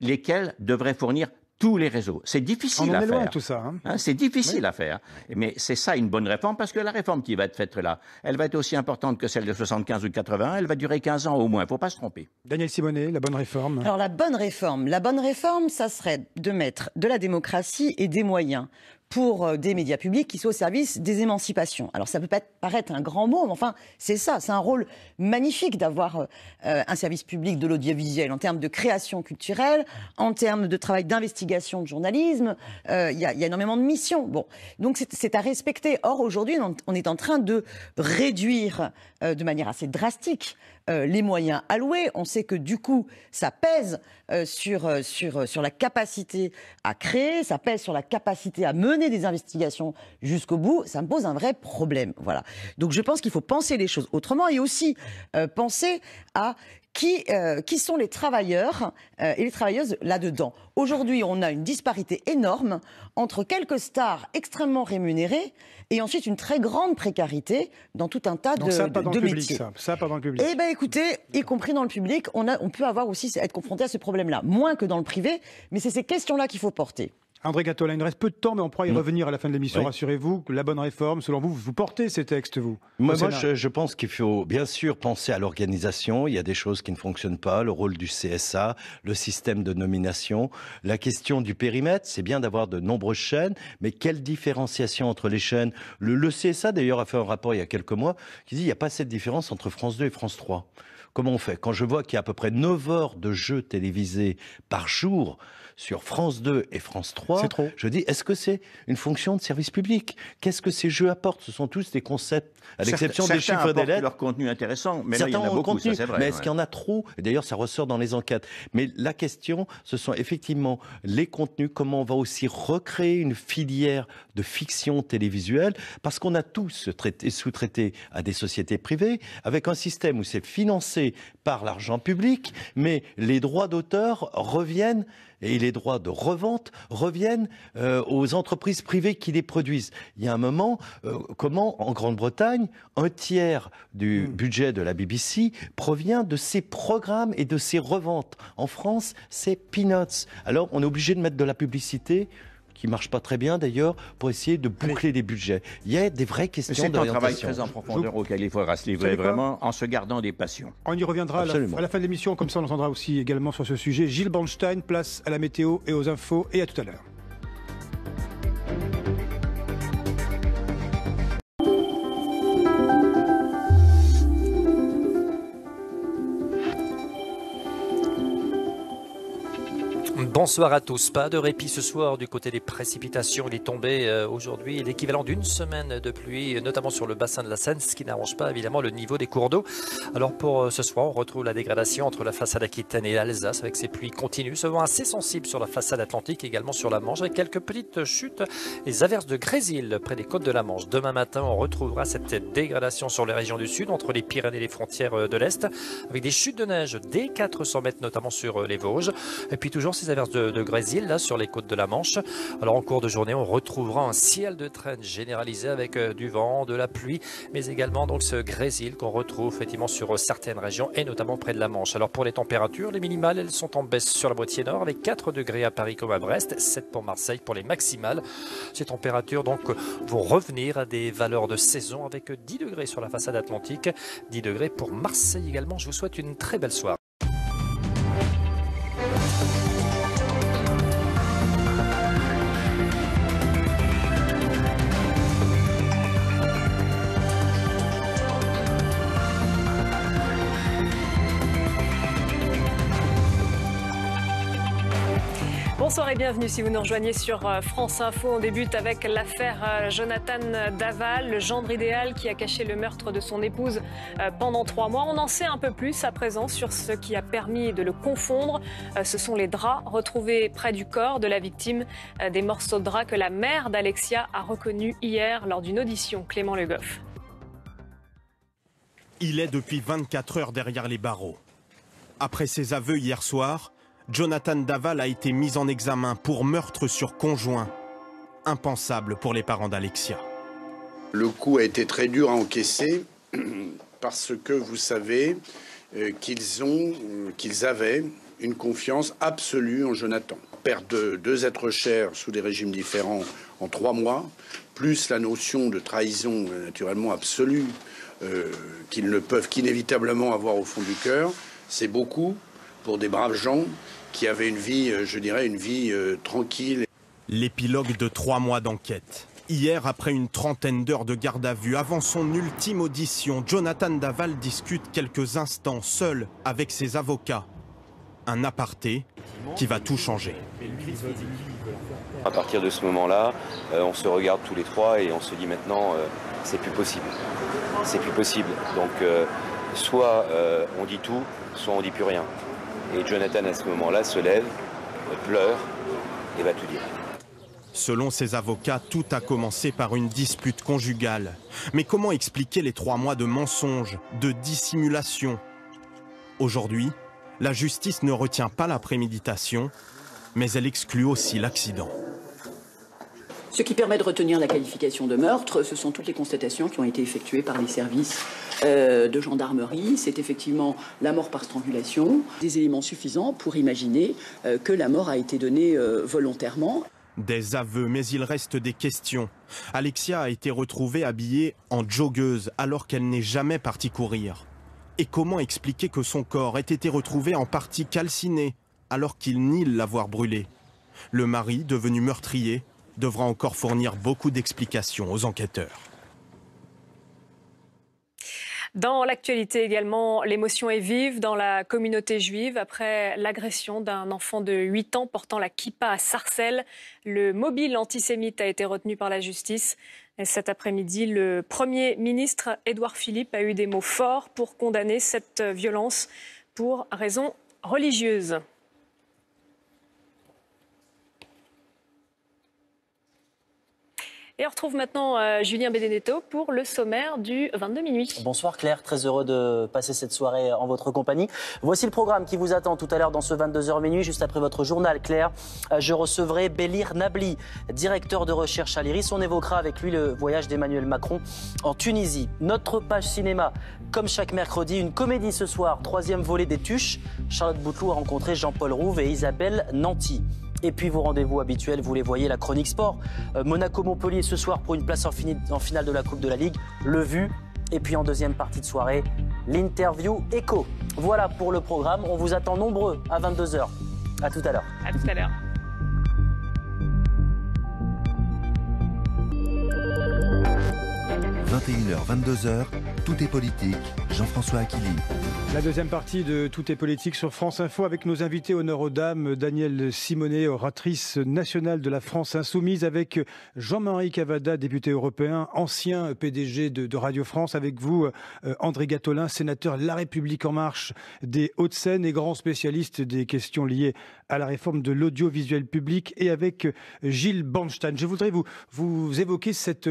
lesquelles devraient fournir tous les réseaux. C'est difficile à est faire. tout ça. Hein. Hein, c'est difficile à faire. Mais c'est ça une bonne réforme parce que la réforme qui va être faite là, elle va être aussi importante que celle de 75 ou 80. Elle va durer 15 ans au moins. Il ne faut pas se tromper. Daniel Simonet, la bonne réforme. Alors la bonne réforme, la bonne réforme, ça serait de mettre de la démocratie et des moyens pour euh, des médias publics qui soient au service des émancipations. Alors ça peut pas paraître un grand mot, mais enfin c'est ça, c'est un rôle magnifique d'avoir euh, euh, un service public de l'audiovisuel en termes de création culturelle, en termes de travail d'investigation de journalisme. Il y, y, a énormément de missions. Bon, donc c'est à respecter. Or aujourd'hui, on est en train de réduire de manière assez drastique euh, les moyens alloués. On sait que du coup, ça pèse euh, sur, euh, sur, sur la capacité à créer, ça pèse sur la capacité à mener des investigations jusqu'au bout. Ça me pose un vrai problème. Voilà. Donc je pense qu'il faut penser les choses autrement et aussi penser à qui, euh, qui sont les travailleurs euh, et les travailleuses là-dedans. Aujourd'hui, on a une disparité énorme entre quelques stars extrêmement rémunérées et ensuite une très grande précarité dans tout un tas de, ça, pas public, Ça, pas dans le public. Eh bien, écoutez, y compris dans le public, on, a, on peut avoir aussi être confronté à ce problème-là, moins que dans le privé, mais c'est ces questions-là qu'il faut porter. André Gatola, il nous reste peu de temps, mais on pourra y mm. revenir à la fin de l'émission. Rassurez-vous, la bonne réforme, selon vous, vous portez ces textes, vous Moi, je, pense qu'il faut bien sûr penser à l'organisation. Il y a des choses qui ne fonctionnent pas, le rôle du CSA, le système de nomination, la question du périmètre. C'est bien d'avoir de nombreuses chaînes, mais quelle différenciation entre les chaînes le, le CSA, d'ailleurs, a fait un rapport il y a quelques mois qui dit qu'il n'y a pas cette différence entre France 2 et France 3 comment on fait Quand je vois qu'il y a à peu près 9 heures de jeux télévisés par jour, sur France 2 et France 3, je dis est-ce que c'est une fonction de service public Qu'est-ce que ces jeux apportent Ce sont tous des concepts, à l'exception des chiffres des lettres. leur contenu intéressant, mais Certains là, il y en a beaucoup, contenu, vrai, Mais est-ce qu'il y en a trop D'ailleurs, ça ressort dans les enquêtes. Mais la question, ce sont effectivement les contenus, comment on va aussi recréer une filière de fiction télévisuelle, parce qu'on a tous sous-traité à des sociétés privées, avec un système où c'est financé par l'argent public, mais les droits d'auteur reviennent et les droits de revente reviennent euh, aux entreprises privées qui les produisent. Il y a un moment, euh, comment en Grande-Bretagne, un tiers du hmm. budget de la BBC provient de ces programmes et de ses reventes. En France, c'est peanuts. Alors on est obligé de mettre de la publicité qui marche pas très bien d'ailleurs, pour essayer de boucler les budgets. Il y a des vraies questions d'orientation. C'est travail très en profondeur auquel il faudra se livrer vraiment en se gardant des passions. On y reviendra à la, fin de l'émission, comme ça on entendra aussi également sur ce sujet. Gilles Bornstein, place à la météo et aux infos et à tout à l'heure. Bonsoir à tous. Pas de répit ce soir du côté des précipitations. Il est tombé euh, aujourd'hui l'équivalent d'une semaine de pluie, notamment sur le bassin de la Seine, ce qui n'arrange pas évidemment le niveau des cours d'eau. Alors pour euh, ce soir, on retrouve la dégradation entre la façade aquitaine et l'Alsace avec ces pluies continues, souvent assez sensibles sur la façade atlantique, également sur la Manche, avec quelques petites chutes et averses de grésil près des côtes de la Manche. Demain matin, on retrouvera cette dégradation sur les régions du sud, entre les Pyrénées et les frontières euh, de l'Est, avec des chutes de neige dès 400 mètres, notamment sur les Vosges. Et puis toujours ces averses de, Grésil, là, sur les côtes de la Manche. Alors, en cours de journée, on retrouvera un ciel de traîne généralisé avec euh, du vent, de la pluie, mais également donc ce Grésil qu'on retrouve effectivement sur euh, certaines régions et notamment près de la Manche. Alors, pour les températures, les minimales, elles sont en baisse sur la moitié nord, les 4 degrés à Paris comme à Brest, 7 pour Marseille pour les maximales. Ces températures, donc, vont revenir à des valeurs de saison avec 10 degrés sur la façade atlantique, 10 degrés pour Marseille également. Je vous souhaite une très belle soirée. bienvenue si vous nous rejoignez sur euh, France Info. On débute avec l'affaire euh, Jonathan Daval, le gendre idéal qui a caché le meurtre de son épouse euh, pendant trois mois. On en sait un peu plus à présent sur ce qui a permis de le confondre. Ce sont les draps retrouvés près du corps de la victime, des morceaux de draps que la mère d'Alexia a reconnus hier lors d'une audition. Clément Le Goff. Il est depuis 24 heures derrière les barreaux. Après ses aveux hier soir, Jonathan Daval a été mis en examen pour meurtre sur conjoint, impensable pour les parents d'Alexia. Le coup a été très dur à encaisser parce que vous savez euh, euh, qu'ils avaient une confiance absolue en Jonathan. Perdre de deux êtres chers sous des régimes différents en trois mois, plus la notion de trahison euh, naturellement absolue qu'ils ne peuvent qu'inévitablement avoir au fond du cœur, c'est beaucoup pour des braves gens qui avait une vie, euh, je dirais, une vie euh, tranquille. L'épilogue de trois mois d'enquête. Hier, après une trentaine d'heures de garde à vue, avant son ultime audition, Jonathan Daval discute quelques instants seul avec ses avocats. Un aparté qui va tout changer. À partir de ce moment-là, euh, on se regarde tous les trois et on se dit maintenant, c'est plus possible. C'est plus possible. Donc, soit on dit tout, soit on dit plus rien. Et Jonathan, à ce moment-là, se lève, pleure et va tout dire. Selon ses avocats, tout a commencé par une dispute conjugale. Mais comment expliquer les trois mois de mensonges, de dissimulation Aujourd'hui, la justice ne retient pas la préméditation, mais elle exclut aussi l'accident. Ce qui permet de retenir la qualification de meurtre, ce sont toutes les constatations qui ont été effectuées par les services euh, de gendarmerie. C'est effectivement la mort par strangulation, des éléments suffisants pour imaginer euh, que la mort a été donnée euh, volontairement. Des aveux, mais il reste des questions. Alexia a été retrouvée habillée en joggeuse alors qu'elle n'est jamais partie courir. Et comment expliquer que son corps ait été retrouvé en partie calciné alors qu'il nie l'avoir brûlé Le mari, devenu meurtrier, devra encore fournir beaucoup d'explications aux enquêteurs. Dans l'actualité également, l'émotion est vive dans la communauté juive après l'agression d'un enfant de 8 ans portant la kippa à Sarcelles. Le mobile antisémite a été retenu par la justice. Et cet après-midi, le Premier ministre Édouard Philippe a eu des mots forts pour condamner cette violence pour raison religieuse. Et on retrouve maintenant euh, Julien Benedetto pour le sommaire du 22 minuit. Bonsoir Claire, très heureux de passer cette soirée en votre compagnie. Voici le programme qui vous attend tout à l'heure dans ce 22h minuit, juste après votre journal Claire. Euh, je recevrai Belir Nabli, directeur de recherche à l'IRIS. On évoquera avec lui le voyage d'Emmanuel Macron en Tunisie. Notre page cinéma, comme chaque mercredi, une comédie ce soir, troisième volet des Tuches. Charlotte Bouteloup a rencontré Jean-Paul Rouve et Isabelle Nanty. Et puis vos rendez-vous habituels, vous les voyez, la chronique sport. Euh, Monaco-Montpellier ce soir pour une place en, finale de la Coupe de la Ligue. Le vu. Et puis en deuxième partie de soirée, l'interview écho. Voilà pour le programme. On vous attend nombreux à 22h. A tout à l'heure. A tout à l'heure. – 21h, 22h, tout est politique, Jean-François Aquili. La deuxième partie de Tout est politique sur France Info avec nos invités honneur aux dames, Daniel Simonet, oratrice nationale de la France Insoumise, avec Jean-Marie Cavada, député européen, ancien PDG de, Radio France, avec vous euh, André Gatolin, sénateur La République en marche des Hauts-de-Seine et grand spécialiste des questions liées à la réforme de l'audiovisuel public et avec Gilles Bornstein. Je voudrais vous, évoquer cette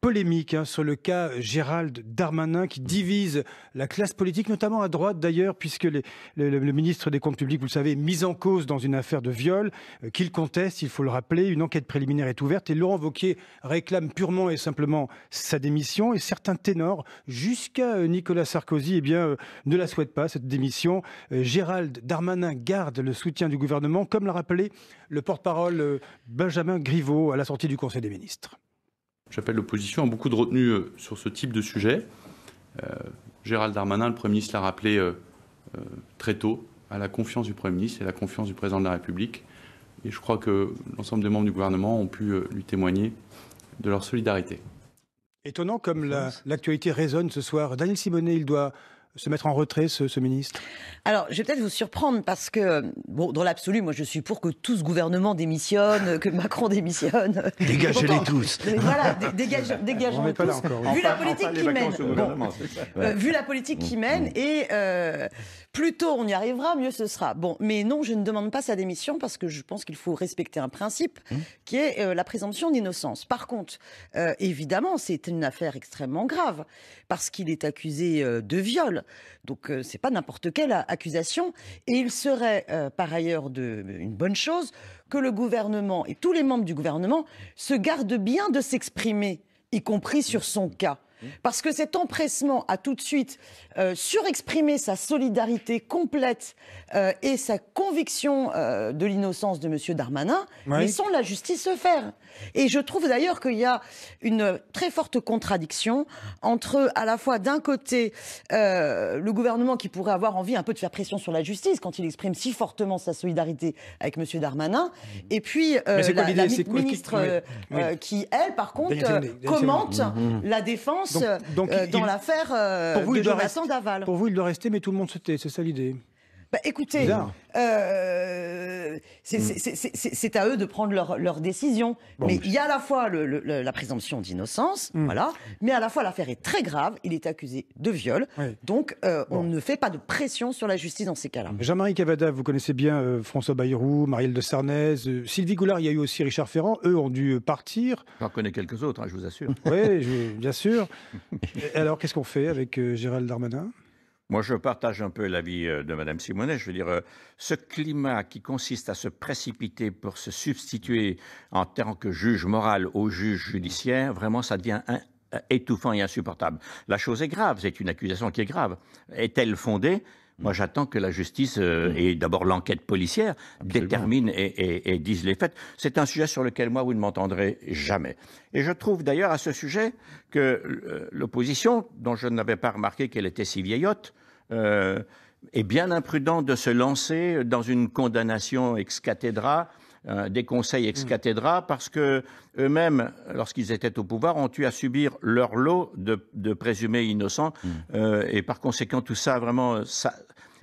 polémique hein, sur le cas Gérald Darmanin qui divise la classe politique, notamment à droite d'ailleurs, puisque le, ministre des Comptes publics, vous le savez, est mis en cause dans une affaire de viol euh, qu'il conteste, il faut le rappeler. Une enquête préliminaire est ouverte et Laurent Vauquier réclame purement et simplement sa démission. Et certains ténors, jusqu'à euh, Nicolas Sarkozy, eh bien, euh, ne la souhaitent pas, cette démission. Gérald Darmanin garde le soutien du gouvernement, comme l'a rappelé le porte-parole Benjamin Griveaux à la sortie du Conseil des ministres. J'appelle l'opposition à beaucoup de retenue sur ce type de sujet. Euh, Gérald Darmanin, le Premier ministre, l'a rappelé euh, euh, très tôt à la confiance du Premier ministre et à la confiance du Président de la République. Et je crois que l'ensemble des membres du gouvernement ont pu lui témoigner de leur solidarité. Étonnant comme l'actualité résonne ce soir. Daniel Simonet, il doit se mettre en retrait, ce, ministre Alors, je vais peut-être vous surprendre parce que, bon, dans l'absolu, moi, je suis pour que tout ce gouvernement démissionne, que Macron démissionne. Dégagez-les tous Voilà, dégagez les tous. Euh, vu la politique qui mm. mène. vu la politique qui mène et... Euh, plus tôt on y arrivera, mieux ce sera. Bon, mais non, je ne demande pas sa démission parce que je pense qu'il faut respecter un principe mmh. qui est euh, la présomption d'innocence. Par contre, euh, évidemment, c'est une affaire extrêmement grave parce qu'il est accusé euh, de viol. Donc, c'est pas n'importe quelle accusation. Et il serait, par ailleurs, de, une bonne chose que le gouvernement et tous les membres du gouvernement se gardent bien de s'exprimer, y compris sur son cas. Mmh. Parce que cet empressement a tout de suite euh, surexprimé sa solidarité complète euh, et sa conviction euh, de l'innocence de M. Darmanin, mais sans la justice se faire. Et je trouve d'ailleurs qu'il y a une très forte contradiction entre, à la fois, d'un côté, le gouvernement qui pourrait avoir envie un peu de faire pression sur la justice quand il exprime si fortement sa solidarité avec M. Darmanin, et puis la, ministre qui, elle, par contre, commente la défense euh, donc, dans l'affaire euh, de Jonathan Daval. Pour vous, il doit rester, mais tout le monde se tait, c'est ça l'idée bah, écoutez, euh, c'est à eux de prendre leur, décision. mais il y a à la fois la présomption d'innocence, hmm. voilà, mais à la fois l'affaire est très grave, il est accusé de viol, donc euh, on ne fait pas de pression sur la justice dans ces cas-là. Jean-Marie Cavada, vous connaissez bien euh, François Bayrou, Marielle de Sarnez, Sylvie Goulard, il y a eu aussi Richard Ferrand, eux ont dû partir. J'en connais quelques autres, hein, je vous assure. oui, bien sûr. Alors qu'est-ce qu'on fait avec Gérald Darmanin moi, je partage un peu l'avis euh, de Madame Simonet. Je veux dire, euh, ce climat qui consiste à se précipiter pour se substituer en tant que juge moral au juge judiciaire, vraiment, ça devient étouffant et insupportable. La chose est grave, c'est une accusation qui est grave. Est-elle fondée moi, j'attends que la justice euh, et d'abord l'enquête policière déterminent détermine et, disent dise les faits. C'est un sujet sur lequel moi, vous ne m'entendrez jamais. Et je trouve d'ailleurs à ce sujet que l'opposition, dont je n'avais pas remarqué qu'elle était si vieillotte, euh, est bien imprudent de se lancer dans une condamnation ex cathedra, euh, des conseils ex hmm. cathedra, parce que eux-mêmes, lorsqu'ils étaient au pouvoir, ont eu à subir leur lot de, présumés innocents, hmm. euh, et par conséquent, tout ça vraiment, ça,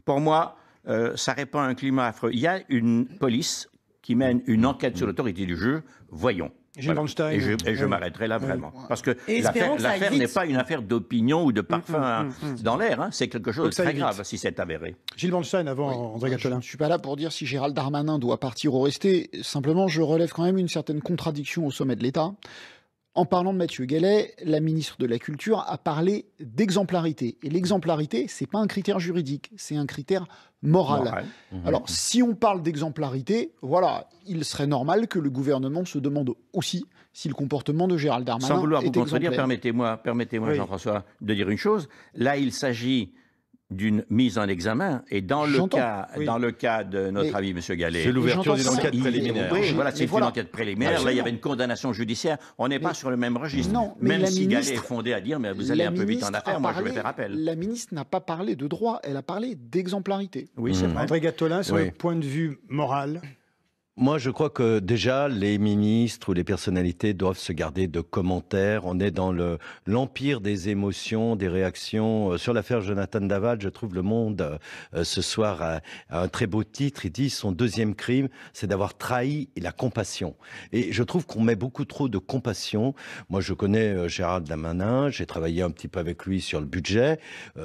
pour moi, ça répand un climat affreux. Il y a une police qui mène une enquête sur hmm. l'autorité du jeu. Voyons. Et je, je m'arrêterai là vraiment. Parce que l'affaire n'est pas une affaire d'opinion ou de hum, parfum hum, hein. hum, dans l'air. Hein. C'est quelque chose de très grave si c'est avéré. Gilles Bernstein avant André Gatelin, Je ne suis pas là pour dire si Gérald Darmanin doit partir ou rester. Simplement, je relève quand même une certaine contradiction au sommet de l'État. En parlant de Mathieu Gallet, la ministre de la Culture a parlé d'exemplarité. Et l'exemplarité, c'est pas un critère juridique, c'est un critère moral. Mhm. Alors, si on parle d'exemplarité, voilà, il serait normal que le gouvernement se demande aussi si le comportement de Gérald Darmanin. Sans vouloir vous contredire, permettez-moi, permettez-moi, Jean-François, de dire une chose. Là, il s'agit d'une mise en examen. Et dans le cas, dans le cas de notre avis ami M. Gallet, c'est l'ouverture d'une enquête préliminaire. voilà, c'est une enquête préliminaire. Là, il y avait une condamnation judiciaire. On n'est pas sur le même registre. même si Gallet est fondé à dire, mais vous allez un peu vite en affaires, moi je vais faire appel. La ministre n'a pas parlé de droit, elle a parlé d'exemplarité. Oui, c'est mhm. vrai. André Gattolin, sur le point de vue moral, moi, je crois que déjà, les ministres ou les personnalités doivent se garder de commentaires. On est dans l'empire des émotions, des réactions. Euh, sur l'affaire Jonathan Daval, je trouve Le Monde euh, euh, ce soir a, un très beau titre. Il dit son deuxième crime, c'est d'avoir trahi la compassion. Et je trouve qu'on met beaucoup trop de compassion. Moi, je connais Gérald Damanin. J'ai travaillé un petit peu avec lui sur le budget.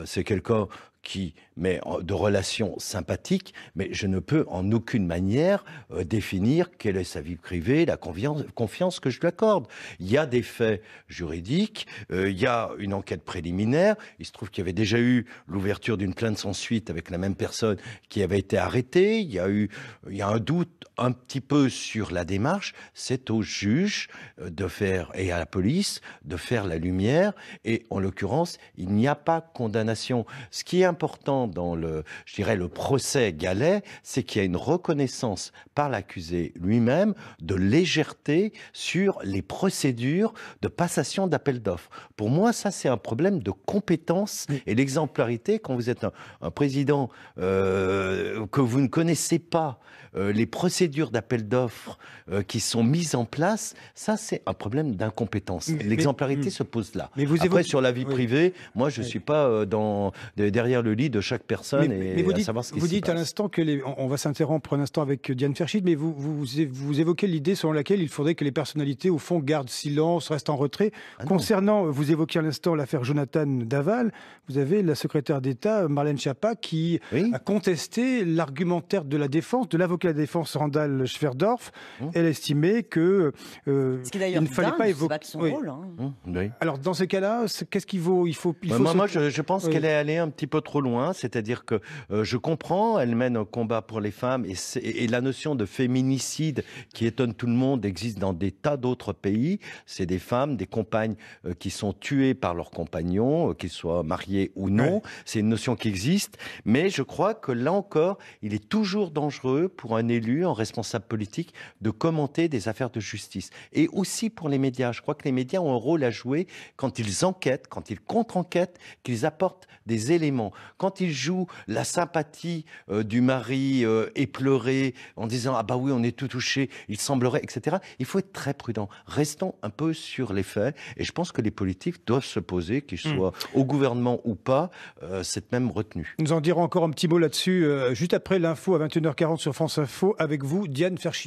c'est quelqu'un qui mais de relations sympathiques, mais je ne peux en aucune manière euh, définir quelle est sa vie privée, la confiance, que je lui accorde. Il y a des faits juridiques, euh, il y a une enquête préliminaire, il se trouve qu'il y avait déjà eu l'ouverture d'une plainte sans suite avec la même personne qui avait été arrêtée, il y a eu il y a un doute un petit peu sur la démarche, c'est au juge euh, de faire et à la police de faire la lumière et en l'occurrence, il n'y a pas condamnation. Ce qui est important dans le, je dirais, le procès galet, c'est qu'il y a une reconnaissance par l'accusé lui-même de légèreté sur les procédures de passation d'appel d'offres. Pour moi, ça, c'est un problème de compétence et d'exemplarité. Quand vous êtes un, président euh, que vous ne connaissez pas, euh, les procédures d'appel d'offres euh, qui sont mises en place, ça, c'est un problème d'incompétence. L'exemplarité hmm. se pose là. Mais vous Après, sur la vie privée, moi, je ne suis pas dans, derrière le lit de chaque personne et vous dites, savoir Vous dites à l'instant que les, on, va s'interrompre un instant avec euh, Diane Ferschid, mais vous, vous, évoquez l'idée selon laquelle il faudrait que les personnalités, au fond, gardent silence, restent en retrait. Ah Concernant, euh, vous évoquez à l'instant l'affaire Jonathan Daval, vous avez la secrétaire d'État, euh, Marlène Schiappa, qui a contesté l'argumentaire de la défense, de l'avocat de la défense, Randall Schwerdorf. Hum. Elle estimait que. il ne fallait pas évoquer. son rôle, hein. hum, Alors, dans ces cas-là, qu'est-ce qu'il vaut Il faut. Bah, moi, je, pense qu'elle est allée un petit peu trop loin c'est-à-dire que euh, je comprends, elle mène un combat pour les femmes et, la notion de féminicide qui étonne tout le monde existe dans des tas d'autres pays. C'est des femmes, des compagnes euh, qui sont tuées par leurs compagnons, euh, qu'ils soient mariés ou non. C'est une notion qui existe, mais je crois que là encore, il est toujours dangereux pour un élu, un responsable politique, de commenter des affaires de justice. Et aussi pour les médias. Je crois que les médias ont un rôle à jouer quand ils enquêtent, quand ils contre-enquêtent, qu'ils apportent des éléments. Quand ils joue la sympathie euh, du mari et euh, éploré en disant ah bah oui on est tout touché, il semblerait, etc. Il faut être très prudent. Restons un peu sur les faits et je pense que les politiques doivent se poser, qu'ils hmm. soient au gouvernement ou pas, euh, cette même retenue. Nous en dirons encore un petit mot là-dessus juste après l'info à 21h40 sur France Info avec vous, Diane Ferchit.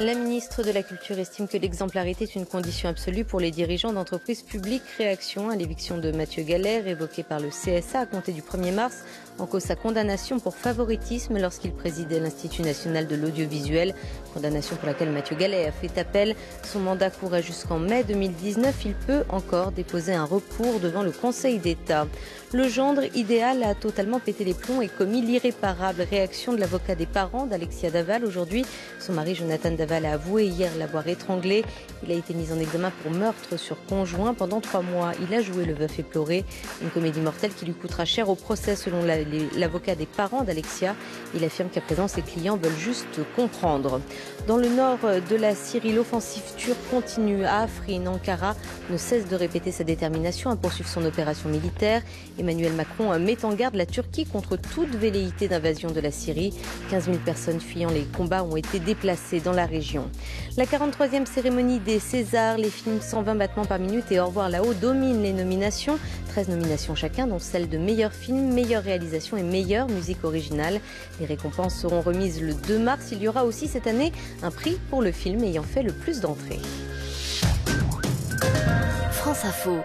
La ministre de la Culture estime que l'exemplarité est une condition absolue pour les dirigeants d'entreprises publiques. Réaction à l'éviction de Mathieu Galère, évoquée par le CSA à compter du 1er mars en cause sa condamnation pour favoritisme lorsqu'il présidait l'Institut national de l'audiovisuel, condamnation pour laquelle Mathieu Gallet a fait appel. Son mandat courait jusqu'en mai 2019. Il peut encore déposer un recours devant le Conseil d'État. Le gendre idéal a totalement pété les plombs et commis l'irréparable réaction de l'avocat des parents d'Alexia Daval aujourd'hui. Son mari Jonathan Daval a avoué hier l'avoir étranglé. Il a été mis en examen pour meurtre sur conjoint pendant trois mois. Il a joué le veuf éploré, une comédie mortelle qui lui coûtera cher au procès selon la l'avocat des parents d'Alexia. Il affirme qu'à présent, ses clients veulent juste comprendre. Dans le nord de la Syrie, l'offensive turque continue à Afrin. Ankara ne cesse de répéter sa détermination à poursuivre son opération militaire. Emmanuel Macron met en garde la Turquie contre toute velléité d'invasion de la Syrie. 15 000 personnes fuyant les combats ont été déplacées dans la région. La 43e cérémonie des Césars, les films 120 battements par minute et Au revoir là-haut dominent les nominations. 13 nominations chacun, dont celle de meilleur film, meilleure réalisation et meilleure musique originale. Les récompenses seront remises le 2 mars. Il y aura aussi cette année un prix pour le film ayant fait le plus d'entrées. France Info.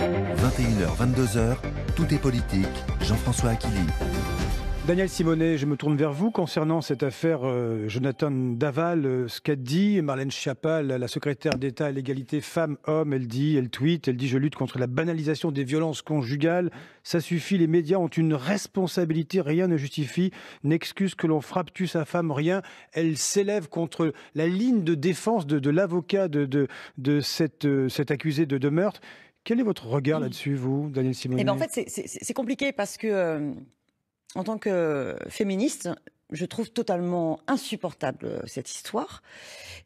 21h, 22h, tout est politique. Jean-François Aquilini. Daniel Simonet, je me tourne vers vous concernant cette affaire euh, Jonathan Daval, euh, ce qu'a dit Marlène Schiappa, la, secrétaire d'État à l'égalité femmes-hommes, elle dit, elle tweet, elle dit je lutte contre la banalisation des violences conjugales, ça suffit, les médias ont une responsabilité, rien ne justifie, n'excuse que l'on frappe, tue sa femme, rien. Elle s'élève contre la ligne de défense de, l'avocat de, cette, euh, cet accusé de, meurtre. Quel est votre regard là-dessus, vous, Daniel eh ben, Simonet En fait, c'est compliqué parce que en tant que féministe, je trouve totalement insupportable euh, cette histoire.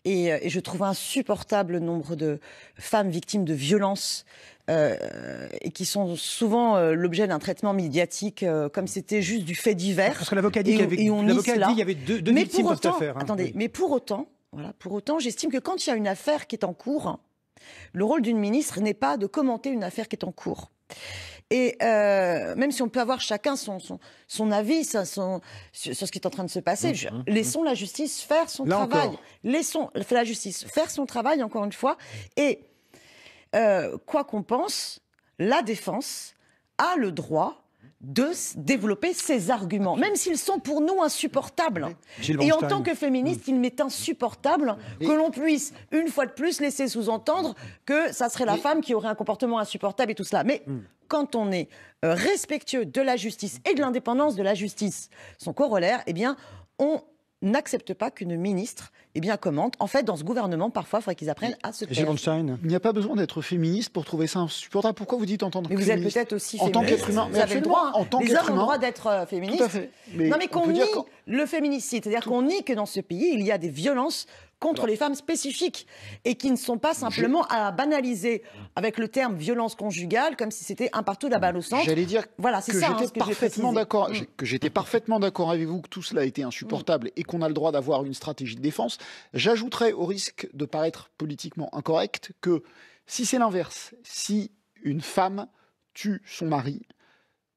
Euh, et, je trouve insupportable le nombre de femmes victimes de violences euh, et qui sont souvent l'objet d'un traitement médiatique comme c'était juste du fait divers. Parce que l'avocat dit qu'il y avait, deux, victimes affaire, hein. Attendez, mais pour autant, voilà, pour autant, j'estime que quand il y a une affaire qui est en cours, le rôle d'une ministre n'est pas de commenter une affaire qui est en cours. Et euh, même si on peut avoir chacun son, son, son avis sur, ce qui est en train de se passer, mmh, mmh, mmh. laissons la justice faire son travail. Laissons la justice faire son travail, encore une fois. Et euh, quoi qu'on pense, la défense a le droit de développer ces arguments, même s'ils sont pour nous insupportables. Et en tant que féministe, il m'est insupportable que l'on puisse, une fois de plus, laisser sous-entendre que ça serait la femme qui aurait un comportement insupportable et tout cela. Mais hmm. quand on est euh, respectueux de la justice et de l'indépendance de la justice, son corollaire, eh bien, on n'accepte pas qu'une ministre eh bien, commente. En fait, dans ce gouvernement, parfois, il faudrait qu'ils apprennent à se Stein, Il n'y a pas besoin d'être féministe pour trouver ça insupportable. Pourquoi vous dites entendre que mais vous êtes peut-être aussi en tant qu'être humain. Vous avez le droit. En tant Les hommes ont le droit d'être euh, féministes. non, mais qu'on nie le féminicide. C'est-à-dire qu'on nie que dans ce pays, il y a des violences contre les femmes spécifiques et qui ne sont pas simplement à banaliser avec le terme violence conjugale comme si c'était un partout la balle au centre. J'allais dire que j'étais parfaitement d'accord, avec vous que tout cela était insupportable et qu'on a le droit d'avoir une stratégie de défense. J'ajouterais au risque de paraître politiquement incorrect que si c'est l'inverse, si une femme tue son mari,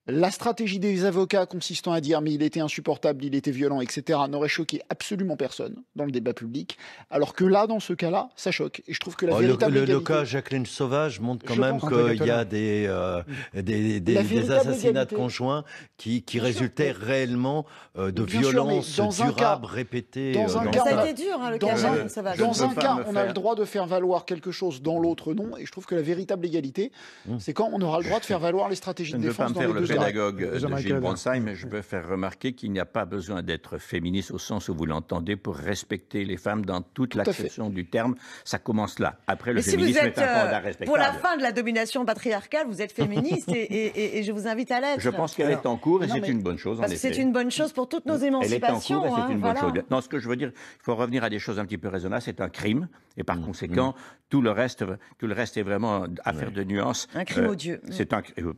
la stratégie des avocats consistant à dire mais il était insupportable, il était violent, etc. n'aurait choqué absolument personne dans le débat public. Alors que là, dans ce cas-là, ça choque. Et je trouve que la oh, véritable le, égalité... le, cas Jacqueline Sauvage montre quand même qu'il y a des, euh, mm. assassinats de conjoints qui, résultaient réellement euh, de violences durables, répétées. Dans euh, un cas, hein, Dans un cas, on a le droit de faire valoir quelque chose, dans l'autre non. Et je trouve que la véritable égalité, mm. c'est quand on aura le droit de faire valoir les stratégies de défense dans les deux pédagogue de Gilles Bronsheim, mais je veux faire remarquer qu'il n'y a pas besoin d'être féministe au sens où vous l'entendez pour respecter les femmes dans toute Tout du terme. Ça commence là. Après, le féminisme est vous est un euh, Pour la fin de la domination patriarcale, vous êtes féministe et, je vous invite à l'être. Je pense qu'elle est en cours et c'est une bonne chose. c'est une bonne chose pour toutes nos émancipations. Elle est en cours et c'est une bonne chose. Hein, non, ce que je veux dire, il faut revenir à des choses un petit peu raisonnables. C'est un crime et par mm, conséquent, mm. tout le reste, tout le reste est vraiment affaire de nuances. Un crime euh, odieux. C'est un. Euh,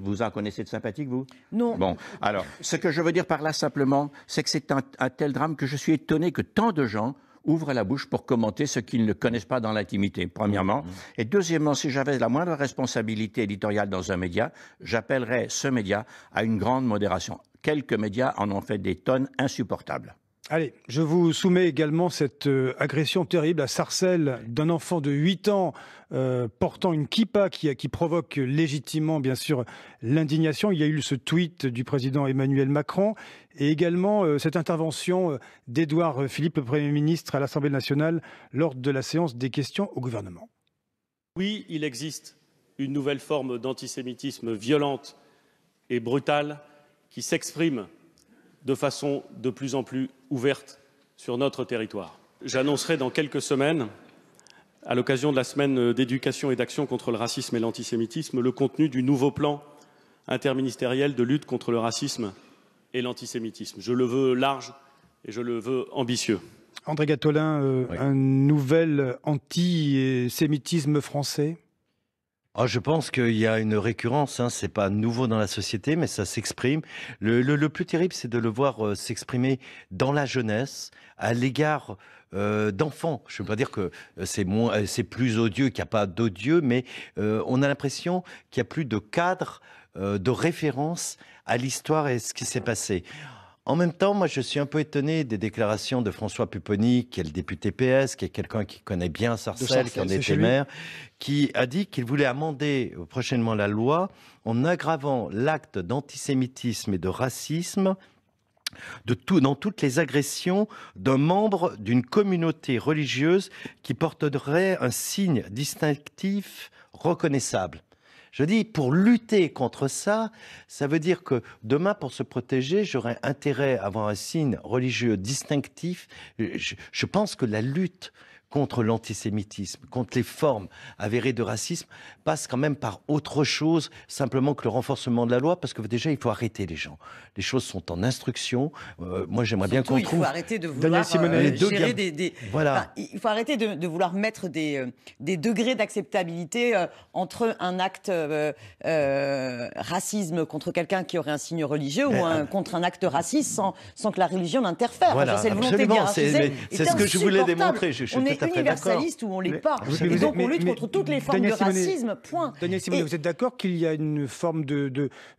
vous en connaissez de ça sympathique, vous Non. Bon, alors, ce que je veux dire par là simplement, c'est que c'est un, un tel drame que je suis étonné que tant de gens ouvrent la bouche pour commenter ce qu'ils ne connaissent pas dans l'intimité, premièrement. Mmh, mmh. Et deuxièmement, si j'avais la moindre responsabilité éditoriale dans un média, j'appellerais ce média à une grande modération. Quelques médias en ont fait des tonnes insupportables. Allez, je vous soumets également cette euh, agression terrible à Sarcelles d'un enfant de 8 ans euh, portant une kippa qui, provoque légitimement, bien sûr, l'indignation. Il y a eu ce tweet du président Emmanuel Macron et également euh, cette intervention d'Edouard Philippe, le Premier ministre, à l'Assemblée nationale lors de la séance des questions au gouvernement. Oui, il existe une nouvelle forme d'antisémitisme violente et brutale qui s'exprime de façon de plus en plus ouverte sur notre territoire. J'annoncerai dans quelques semaines, à l'occasion de la semaine d'éducation et d'action contre le racisme et l'antisémitisme, le contenu du nouveau plan interministériel de lutte contre le racisme et l'antisémitisme. Je le veux large et je le veux ambitieux. André Gatolin, euh, un nouvel antisémitisme français ah, je pense qu'il y a une récurrence, hein. c'est pas nouveau dans la société, mais ça s'exprime. Le, plus terrible, c'est de le voir euh, s'exprimer dans la jeunesse, à l'égard euh, d'enfants. Je ne veux pas dire que euh, c'est moins, c'est plus odieux qu'il n'y a pas d'odieux, mais on a l'impression qu'il n'y a plus de cadre, de référence à l'histoire et ce qui s'est passé. En même temps, moi, je suis un peu étonné des déclarations de François Pupponi, qui est le député PS, qui est quelqu'un qui connaît bien Sarcelles, qui en était maire, qui a dit qu'il voulait amender prochainement la loi en aggravant l'acte d'antisémitisme et de racisme dans toutes les agressions d'un membre d'une communauté religieuse qui porterait un signe distinctif reconnaissable. Je dis, pour lutter contre ça, ça veut dire que demain, pour se protéger, j'aurais intérêt à avoir un signe religieux distinctif. Je, je pense que la lutte contre l'antisémitisme, contre les formes avérées de racisme, passe quand même par autre chose simplement que le renforcement de la loi, parce que déjà, il faut arrêter les gens. Les choses sont en instruction. Euh, moi, j'aimerais bien qu'on trouve... Euh, il faut arrêter de vouloir des... Voilà. il faut arrêter de, vouloir mettre des, euh, des degrés d'acceptabilité entre un acte racisme contre quelqu'un qui aurait un signe religieux ou contre un acte raciste sans, sans que la religion n'interfère. Voilà, enfin, c'est C'est ce que je voulais démontrer. Je, est universaliste ou on l'est pas. et donc on lutte contre toutes les formes de racisme, point. Daniel simon vous êtes d'accord qu'il y a une forme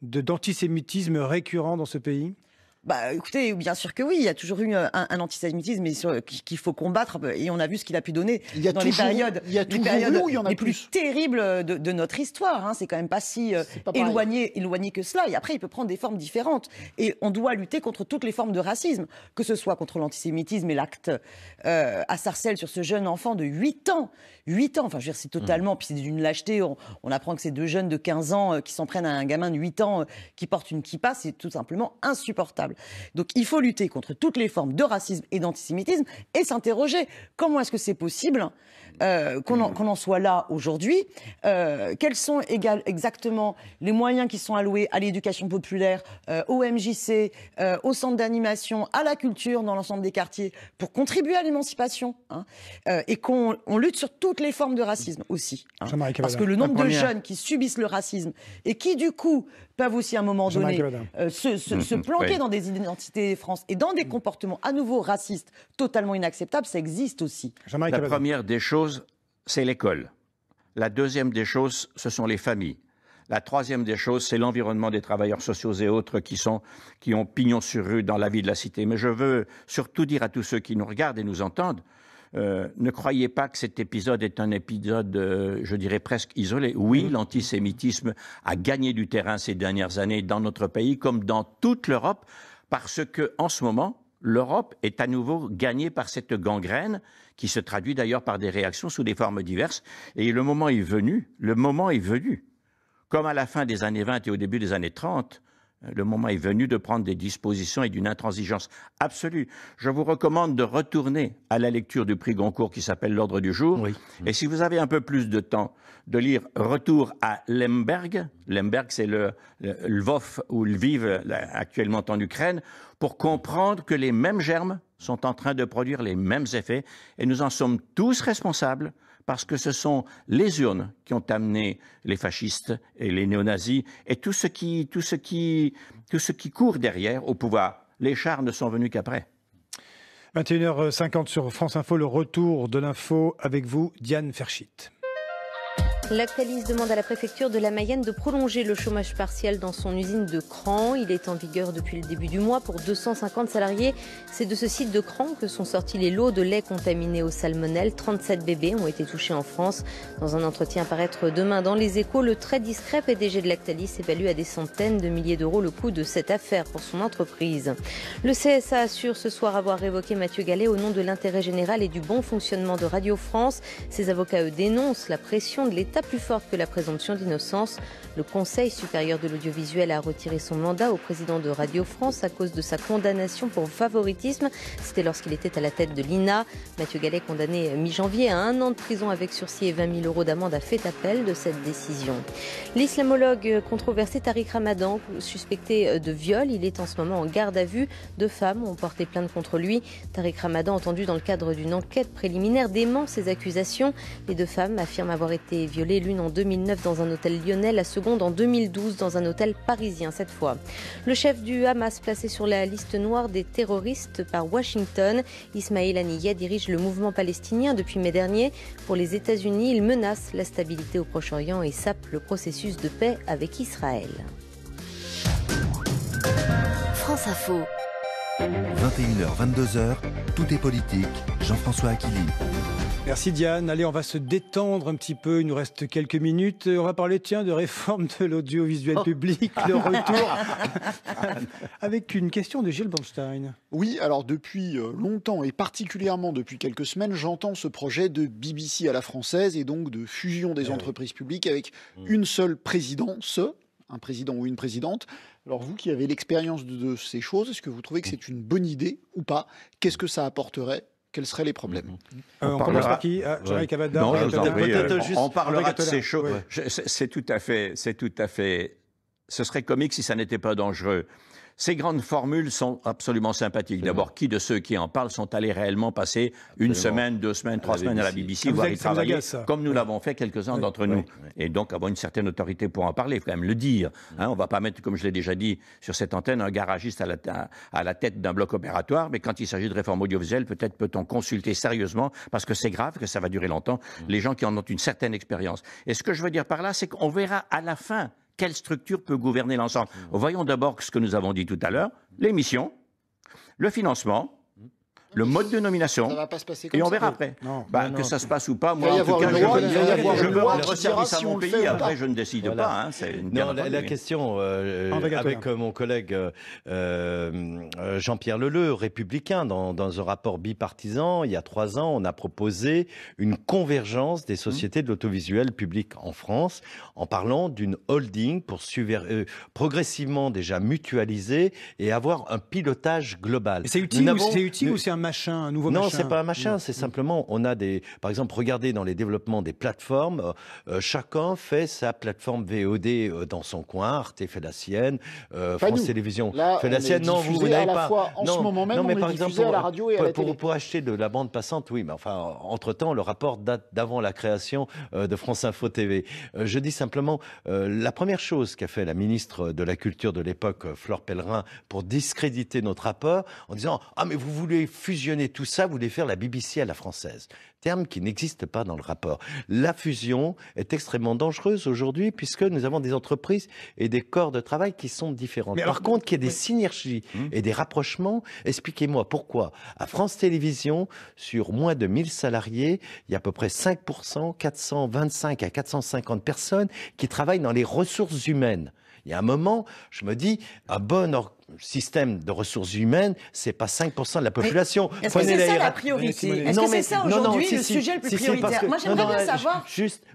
d'antisémitisme de, de, récurrent dans ce pays bah, écoutez, bien sûr que oui. Il y a toujours eu euh, un, antisémitisme qu'il faut combattre. Euh, et on a vu ce qu'il a pu donner dans les périodes, les, plus, terribles de, notre histoire. Hein. C'est quand même pas si euh, éloigné, éloigné que cela. Et après, il peut prendre des formes différentes. Et on doit lutter contre toutes les formes de racisme, que ce soit contre l'antisémitisme et l'acte à Sarcelles sur ce jeune enfant de 8 ans. 8 ans, enfin, je veux dire, c'est hmm. totalement. Puis c'est d'une lâcheté. On, apprend que ces deux jeunes de 15 ans qui s'en prennent à un gamin de 8 ans qui porte une kippa, c'est tout simplement insupportable. Donc il faut lutter contre toutes les formes de racisme et d'antisémitisme et s'interroger comment est-ce que c'est possible euh, qu'on en, soit là aujourd'hui. Euh, quels sont exactement les moyens qui sont alloués à l'éducation populaire, euh, au MJC, au centre d'animation, à la culture dans l'ensemble des quartiers pour contribuer à l'émancipation hein, et qu'on lutte sur toutes les formes de racisme aussi. Hein. parce que le nombre de jeunes qui subissent le racisme et qui du coup peuvent aussi à un moment donné euh, se, se, mm-hmm. planquer dans des identités France et dans des mm. comportements à nouveau racistes totalement inacceptables. Ça existe aussi. La première des choses, c'est l'école. La deuxième des choses, ce sont les familles. La troisième des choses, c'est l'environnement des travailleurs sociaux et autres qui, sont, qui ont pignon sur rue dans la vie de la cité. Mais je veux surtout dire à tous ceux qui nous regardent et nous entendent euh, ne croyez pas que cet épisode est un épisode, euh, je dirais, presque isolé. Oui, mm. l'antisémitisme a gagné du terrain ces dernières années dans notre pays comme dans toute l'Europe, parce que en ce moment, l'Europe est à nouveau gagnée par cette gangrène qui se traduit d'ailleurs par des réactions sous des formes diverses. Et le moment est venu, le moment est venu. Comme à la fin des années 20 et au début des années 30, euh, le moment est venu de prendre des dispositions et d'une intransigeance absolue. Je vous recommande de retourner à la lecture du prix Goncourt qui s'appelle L'ordre du jour. Et si vous avez un peu plus de temps, de lire Retour à Lemberg. Lemberg, c'est le, Lvov ou Lviv actuellement en Ukraine, pour comprendre que les mêmes germes sont en train de produire les mêmes effets et nous en sommes tous responsables parce que ce sont les urnes qui ont amené les fascistes et les néo-nazis et tout ce qui, tout ce qui, tout ce qui court derrière au pouvoir. Les chars ne sont venus qu'après. 21h50 sur France Info, le retour de l'info avec vous, Diane Ferschit. Lactalis demande à la préfecture de la Mayenne de prolonger le chômage partiel dans son usine de Cran. Il est en vigueur depuis le début du mois pour 250 salariés. C'est de ce site de Cran que sont sortis les lots de lait contaminé au salmonelle. 37 bébés ont été touchés en France. Dans un entretien à paraître demain dans les échos, le très discret PDG de Lactalis évalue à des centaines de milliers d'euros le coût de cette affaire pour son entreprise. Le CSA assure ce soir avoir évoqué Mathieu Gallet au nom de l'intérêt général et du bon fonctionnement de Radio France. Ses avocats, eux, dénoncent la pression de l'État plus forte que la présomption d'innocence. Le Conseil supérieur de l'audiovisuel a retiré son mandat au président de Radio France à cause de sa condamnation pour favoritisme. C'était lorsqu'il était à la tête de l'INA. Mathieu Gallet, condamné mi-janvier à un an de prison avec sursis et 20 000 euros d'amende, a fait appel de cette décision. L'islamologue controversé Tariq Ramadan, suspecté de viol, il est en ce moment en garde à vue. Deux femmes ont porté plainte contre lui. Tariq Ramadan, entendu dans le cadre d'une enquête préliminaire, dément ces accusations. Les deux femmes affirment avoir été violées l'une en 2009 dans un hôtel lyonnais, la seconde en 2012 dans un hôtel parisien cette fois. Le chef du Hamas placé sur la liste noire des terroristes par Washington, Ismail Haniyeh dirige le mouvement palestinien depuis mai dernier. Pour les États-Unis, il menace la stabilité au Proche-Orient et sape le processus de paix avec Israël. France Info. 21h, 22h, tout est politique. Jean-François Merci Diane. Allez, on va se détendre un petit peu. Il nous reste quelques minutes. On va parler, tiens, de réforme de l'audiovisuel oh. public, le retour, avec une question de Gilles Stein. Oui, alors depuis euh, longtemps et particulièrement depuis quelques semaines, j'entends ce projet de BBC à la française et donc de fusion des eh entreprises publiques avec mm. une seule présidence, un président ou une présidente. Alors vous qui avez l'expérience de ces choses, est-ce que vous trouvez que mm. c'est une bonne idée ou pas Qu'est-ce que ça apporterait quels seraient les problèmes mhm. euh, On, on commence par qui ah, ouais. Cavada, non, euh, je Peut-être juste. On parlera de ces choses. C'est tout à fait, c'est tout à fait. Ce serait comique si ça n'était pas dangereux. Ces grandes formules sont absolument sympathiques. D'abord, qui de ceux qui en parlent sont allés réellement passer une semaine, deux semaines, trois semaines à la BBC, ah, voire y travailler, comme nous l'avons fait quelques-uns d'entre nous. Et donc avoir une certaine autorité pour en parler, il faut quand même le dire. Hein. on ne va pas mettre, comme je l'ai déjà dit sur cette antenne, un garagiste à la, tête d'un bloc opératoire, mais quand il s'agit de réforme audiovisuelle, peut-être peut-on consulter sérieusement, parce que c'est grave, que ça va durer longtemps, mmh. les gens qui en ont une certaine expérience. Et ce que je veux dire par là, c'est qu'on verra à la fin quelle structure peut gouverner l'ensemble mmh. Voyons d'abord ce que nous avons dit tout à l'heure, les missions, le financement, le mode de nomination. va pas se passer comme et on verra après. Bah, que ça se passe ou pas, moi, en tout cas, je, veux je service à mon pays. Après, je ne décide pas. Hein, la, question, euh, avec euh, mon collègue euh, Jean-Pierre Leleu, républicain, dans, dans, un rapport bipartisan, il y a trois ans, on a proposé une convergence des sociétés de l'autovisuel public en France, en parlant d'une holding pour progressivement déjà mutualiser et avoir un pilotage global. C'est utile, ou c'est un machin, un nouveau non, machin. Non, c'est pas un machin, c'est simplement, on a des. Par exemple, regardez dans les développements des plateformes, euh, euh, chacun fait sa plateforme VOD euh, dans son coin, Arte fait la sienne, France Télévisions fait la sienne. Non, vous, n'avez pas. en non, ce moment même, mais par exemple, pour, la radio et la pour, pour, acheter de la bande passante, oui, mais enfin, entre-temps, le rapport date d'avant la création de France Info TV. Je dis simplement, la première chose qu'a fait la ministre de la Culture de l'époque, Flore Pellerin, pour discréditer notre rapport, en disant Ah, mais vous voulez fusionner fusionner tout ça voulait faire la BBC à la française, terme qui n'existe pas dans le rapport. La fusion est extrêmement dangereuse aujourd'hui puisque nous avons des entreprises et des corps de travail qui sont différents. Par contre, qu'il y ait des synergies hum. et des rapprochements, expliquez-moi pourquoi à France Télévisions, sur moins de 1000 salariés, il y a à peu près 5%, 425 à 450 personnes qui travaillent dans les ressources humaines. Il y a un moment, je me dis, un bon système de ressources humaines, ce n'est pas 5% de la population. Est-ce que c'est ça la priorité Est-ce que c'est ça aujourd'hui le sujet le plus prioritaire Moi, j'aimerais bien savoir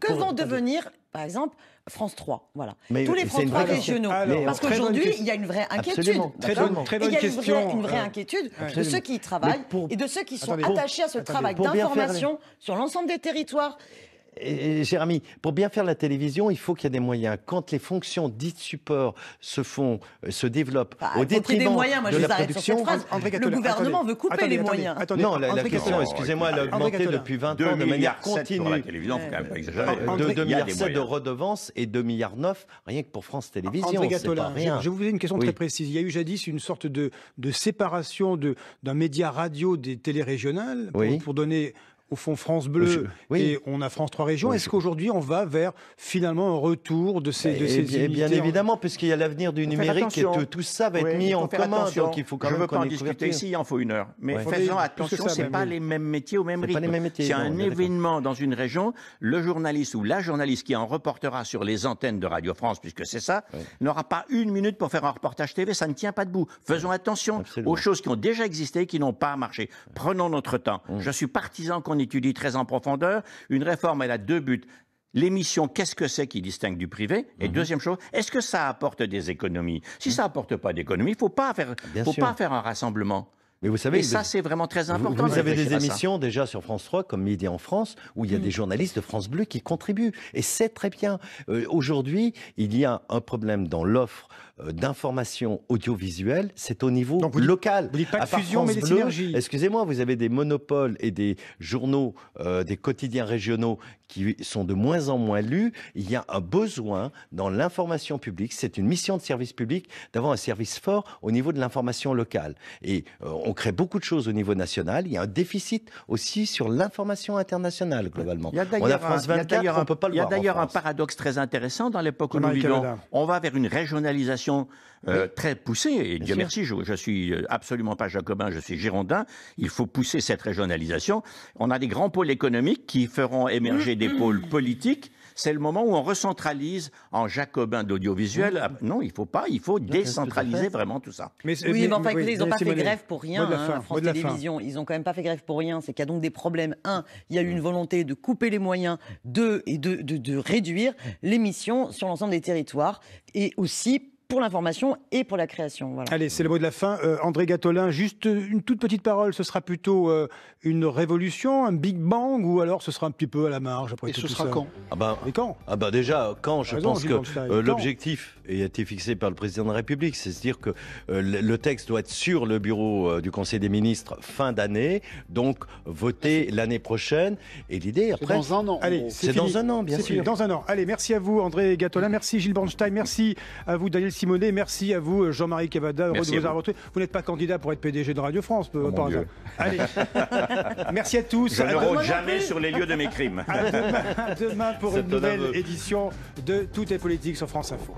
que vont devenir, par exemple, France 3, voilà. Tous les France 3 régionaux. parce qu'aujourd'hui, il y a une vraie inquiétude. il y a une vraie, inquiétude de ceux qui y travaillent et de ceux qui sont attachés à ce travail d'information sur l'ensemble des territoires. Jérémy, pour bien faire la télévision, il faut qu'il y ait des moyens. Quand les fonctions dites support se font, euh, se développent bah, au détriment des moyens, moi, de je la production, le gouvernement veut couper les moyens. non, la, question, excusez-moi, elle a augmenté depuis 20 ans de manière continue. Pour la télévision, faut quand même pas exagérer. 2 euh, milliards de redevances et 2 milliards 9 rien que pour France Télévisions. Pas rien. je, vous ai une question très précise. Il y a eu jadis une sorte de, séparation d'un média radio des télérégionales pour, pour donner au fond France Bleu et on a France 3 Régions. Est-ce qu'aujourd'hui on va vers finalement un retour de ces, de eh Bien eh évidemment, puisqu'il y a l'avenir du numérique et tout, ça va être mis en commun. Donc faut quand Je veux en discuter ici, il en faut une heure. Mais faisons attention, ce pas les mêmes métiers au même rythme. a un événement dans une région, le journaliste ou la journaliste qui en reportera sur les antennes de Radio France, puisque c'est ça, n'aura pas une minute pour faire un reportage TV, ça ne tient pas debout. Faisons attention aux choses qui ont déjà existé et qui n'ont pas marché. Prenons notre temps. Hum. Je suis partisan qu'on étudie très en profondeur. Une réforme, elle a deux buts. L'émission, qu'est-ce que c'est qui distingue du privé Et mhm. deuxième chose, est-ce que ça apporte des économies Si mhm. ça apporte pas d'économies, il faut pas faire, faut pas faire un rassemblement. Mais vous savez, et ça, c'est vraiment très important. Vous, avez des émissions déjà sur France 3, comme Midi en France, où il y a mhm. des journalistes de France Bleu qui contribuent. Et c'est très bien. Euh, aujourd'hui, il y a un problème dans l'offre euh, d'information audiovisuelle, c'est au niveau local. Vous de fusion, Excusez-moi, vous avez des monopoles et des journaux, euh, des quotidiens régionaux qui sont de moins en moins lus. Il y a un besoin dans l'information publique. C'est une mission de service public d'avoir un service fort au niveau de l'information locale. Et euh, on crée beaucoup de choses au niveau national. Il y a un déficit aussi sur l'information internationale globalement. on a France 24, on peut pas le Il y a d'ailleurs un paradoxe très intéressant dans l'époque où nous vivons. On va vers une régionalisation euh, très poussée. Et Dieu merci, je, je suis euh, absolument pas jacobin, je suis girondin. Il faut pousser cette régionalisation. On a des grands pôles économiques qui feront émerger mm. des pôles politiques c'est le moment où on recentralise en jacobin d'audiovisuel. Mm. Ah, non, il ne faut pas, il faut décentraliser vraiment tout ça. oui, mais, ils n'ont pas fait grève pour rien, hein, France Télévisions. Ils n'ont quand même pas fait grève pour rien. C'est qu'il y a donc des problèmes. Un, il y a eu mm. une volonté de couper les moyens. Deux, et de, de, de réduire l'émission sur l'ensemble des territoires. Et aussi pour l'information et pour la création. Allez, c'est le mot de la fin. Euh, André Gatolin, juste euh, une toute petite parole. Ce sera plutôt euh, une révolution, un Big Bang, ou alors ce sera un petit peu à la marge après et tout. ce sera quand ah ben, quand ah bah déjà, quand Je pense que l'objectif et a été fixé par le président de la République. C'est-à-dire que euh, le texte doit être sur le bureau euh, du Conseil des ministres fin d'année, donc voté l'année prochaine. Et l'idée, après. Dans un an. Allez, c'est dans un an, bien sûr. Dans un an. Allez, merci à vous, André Gatolin. Merci, Gilles Bornstein. Merci à vous, Daniel Simonet. Merci à vous, euh, Jean-Marie Cavada. Heureux de vous avoir retrouvé. Vous n'êtes pas candidat pour être PDG de Radio France, oh, par exemple. Allez. merci à tous. Je ne rôde jamais sur les lieux de mes crimes. À demain, pour une nouvelle édition de Tout est politique sur France Info.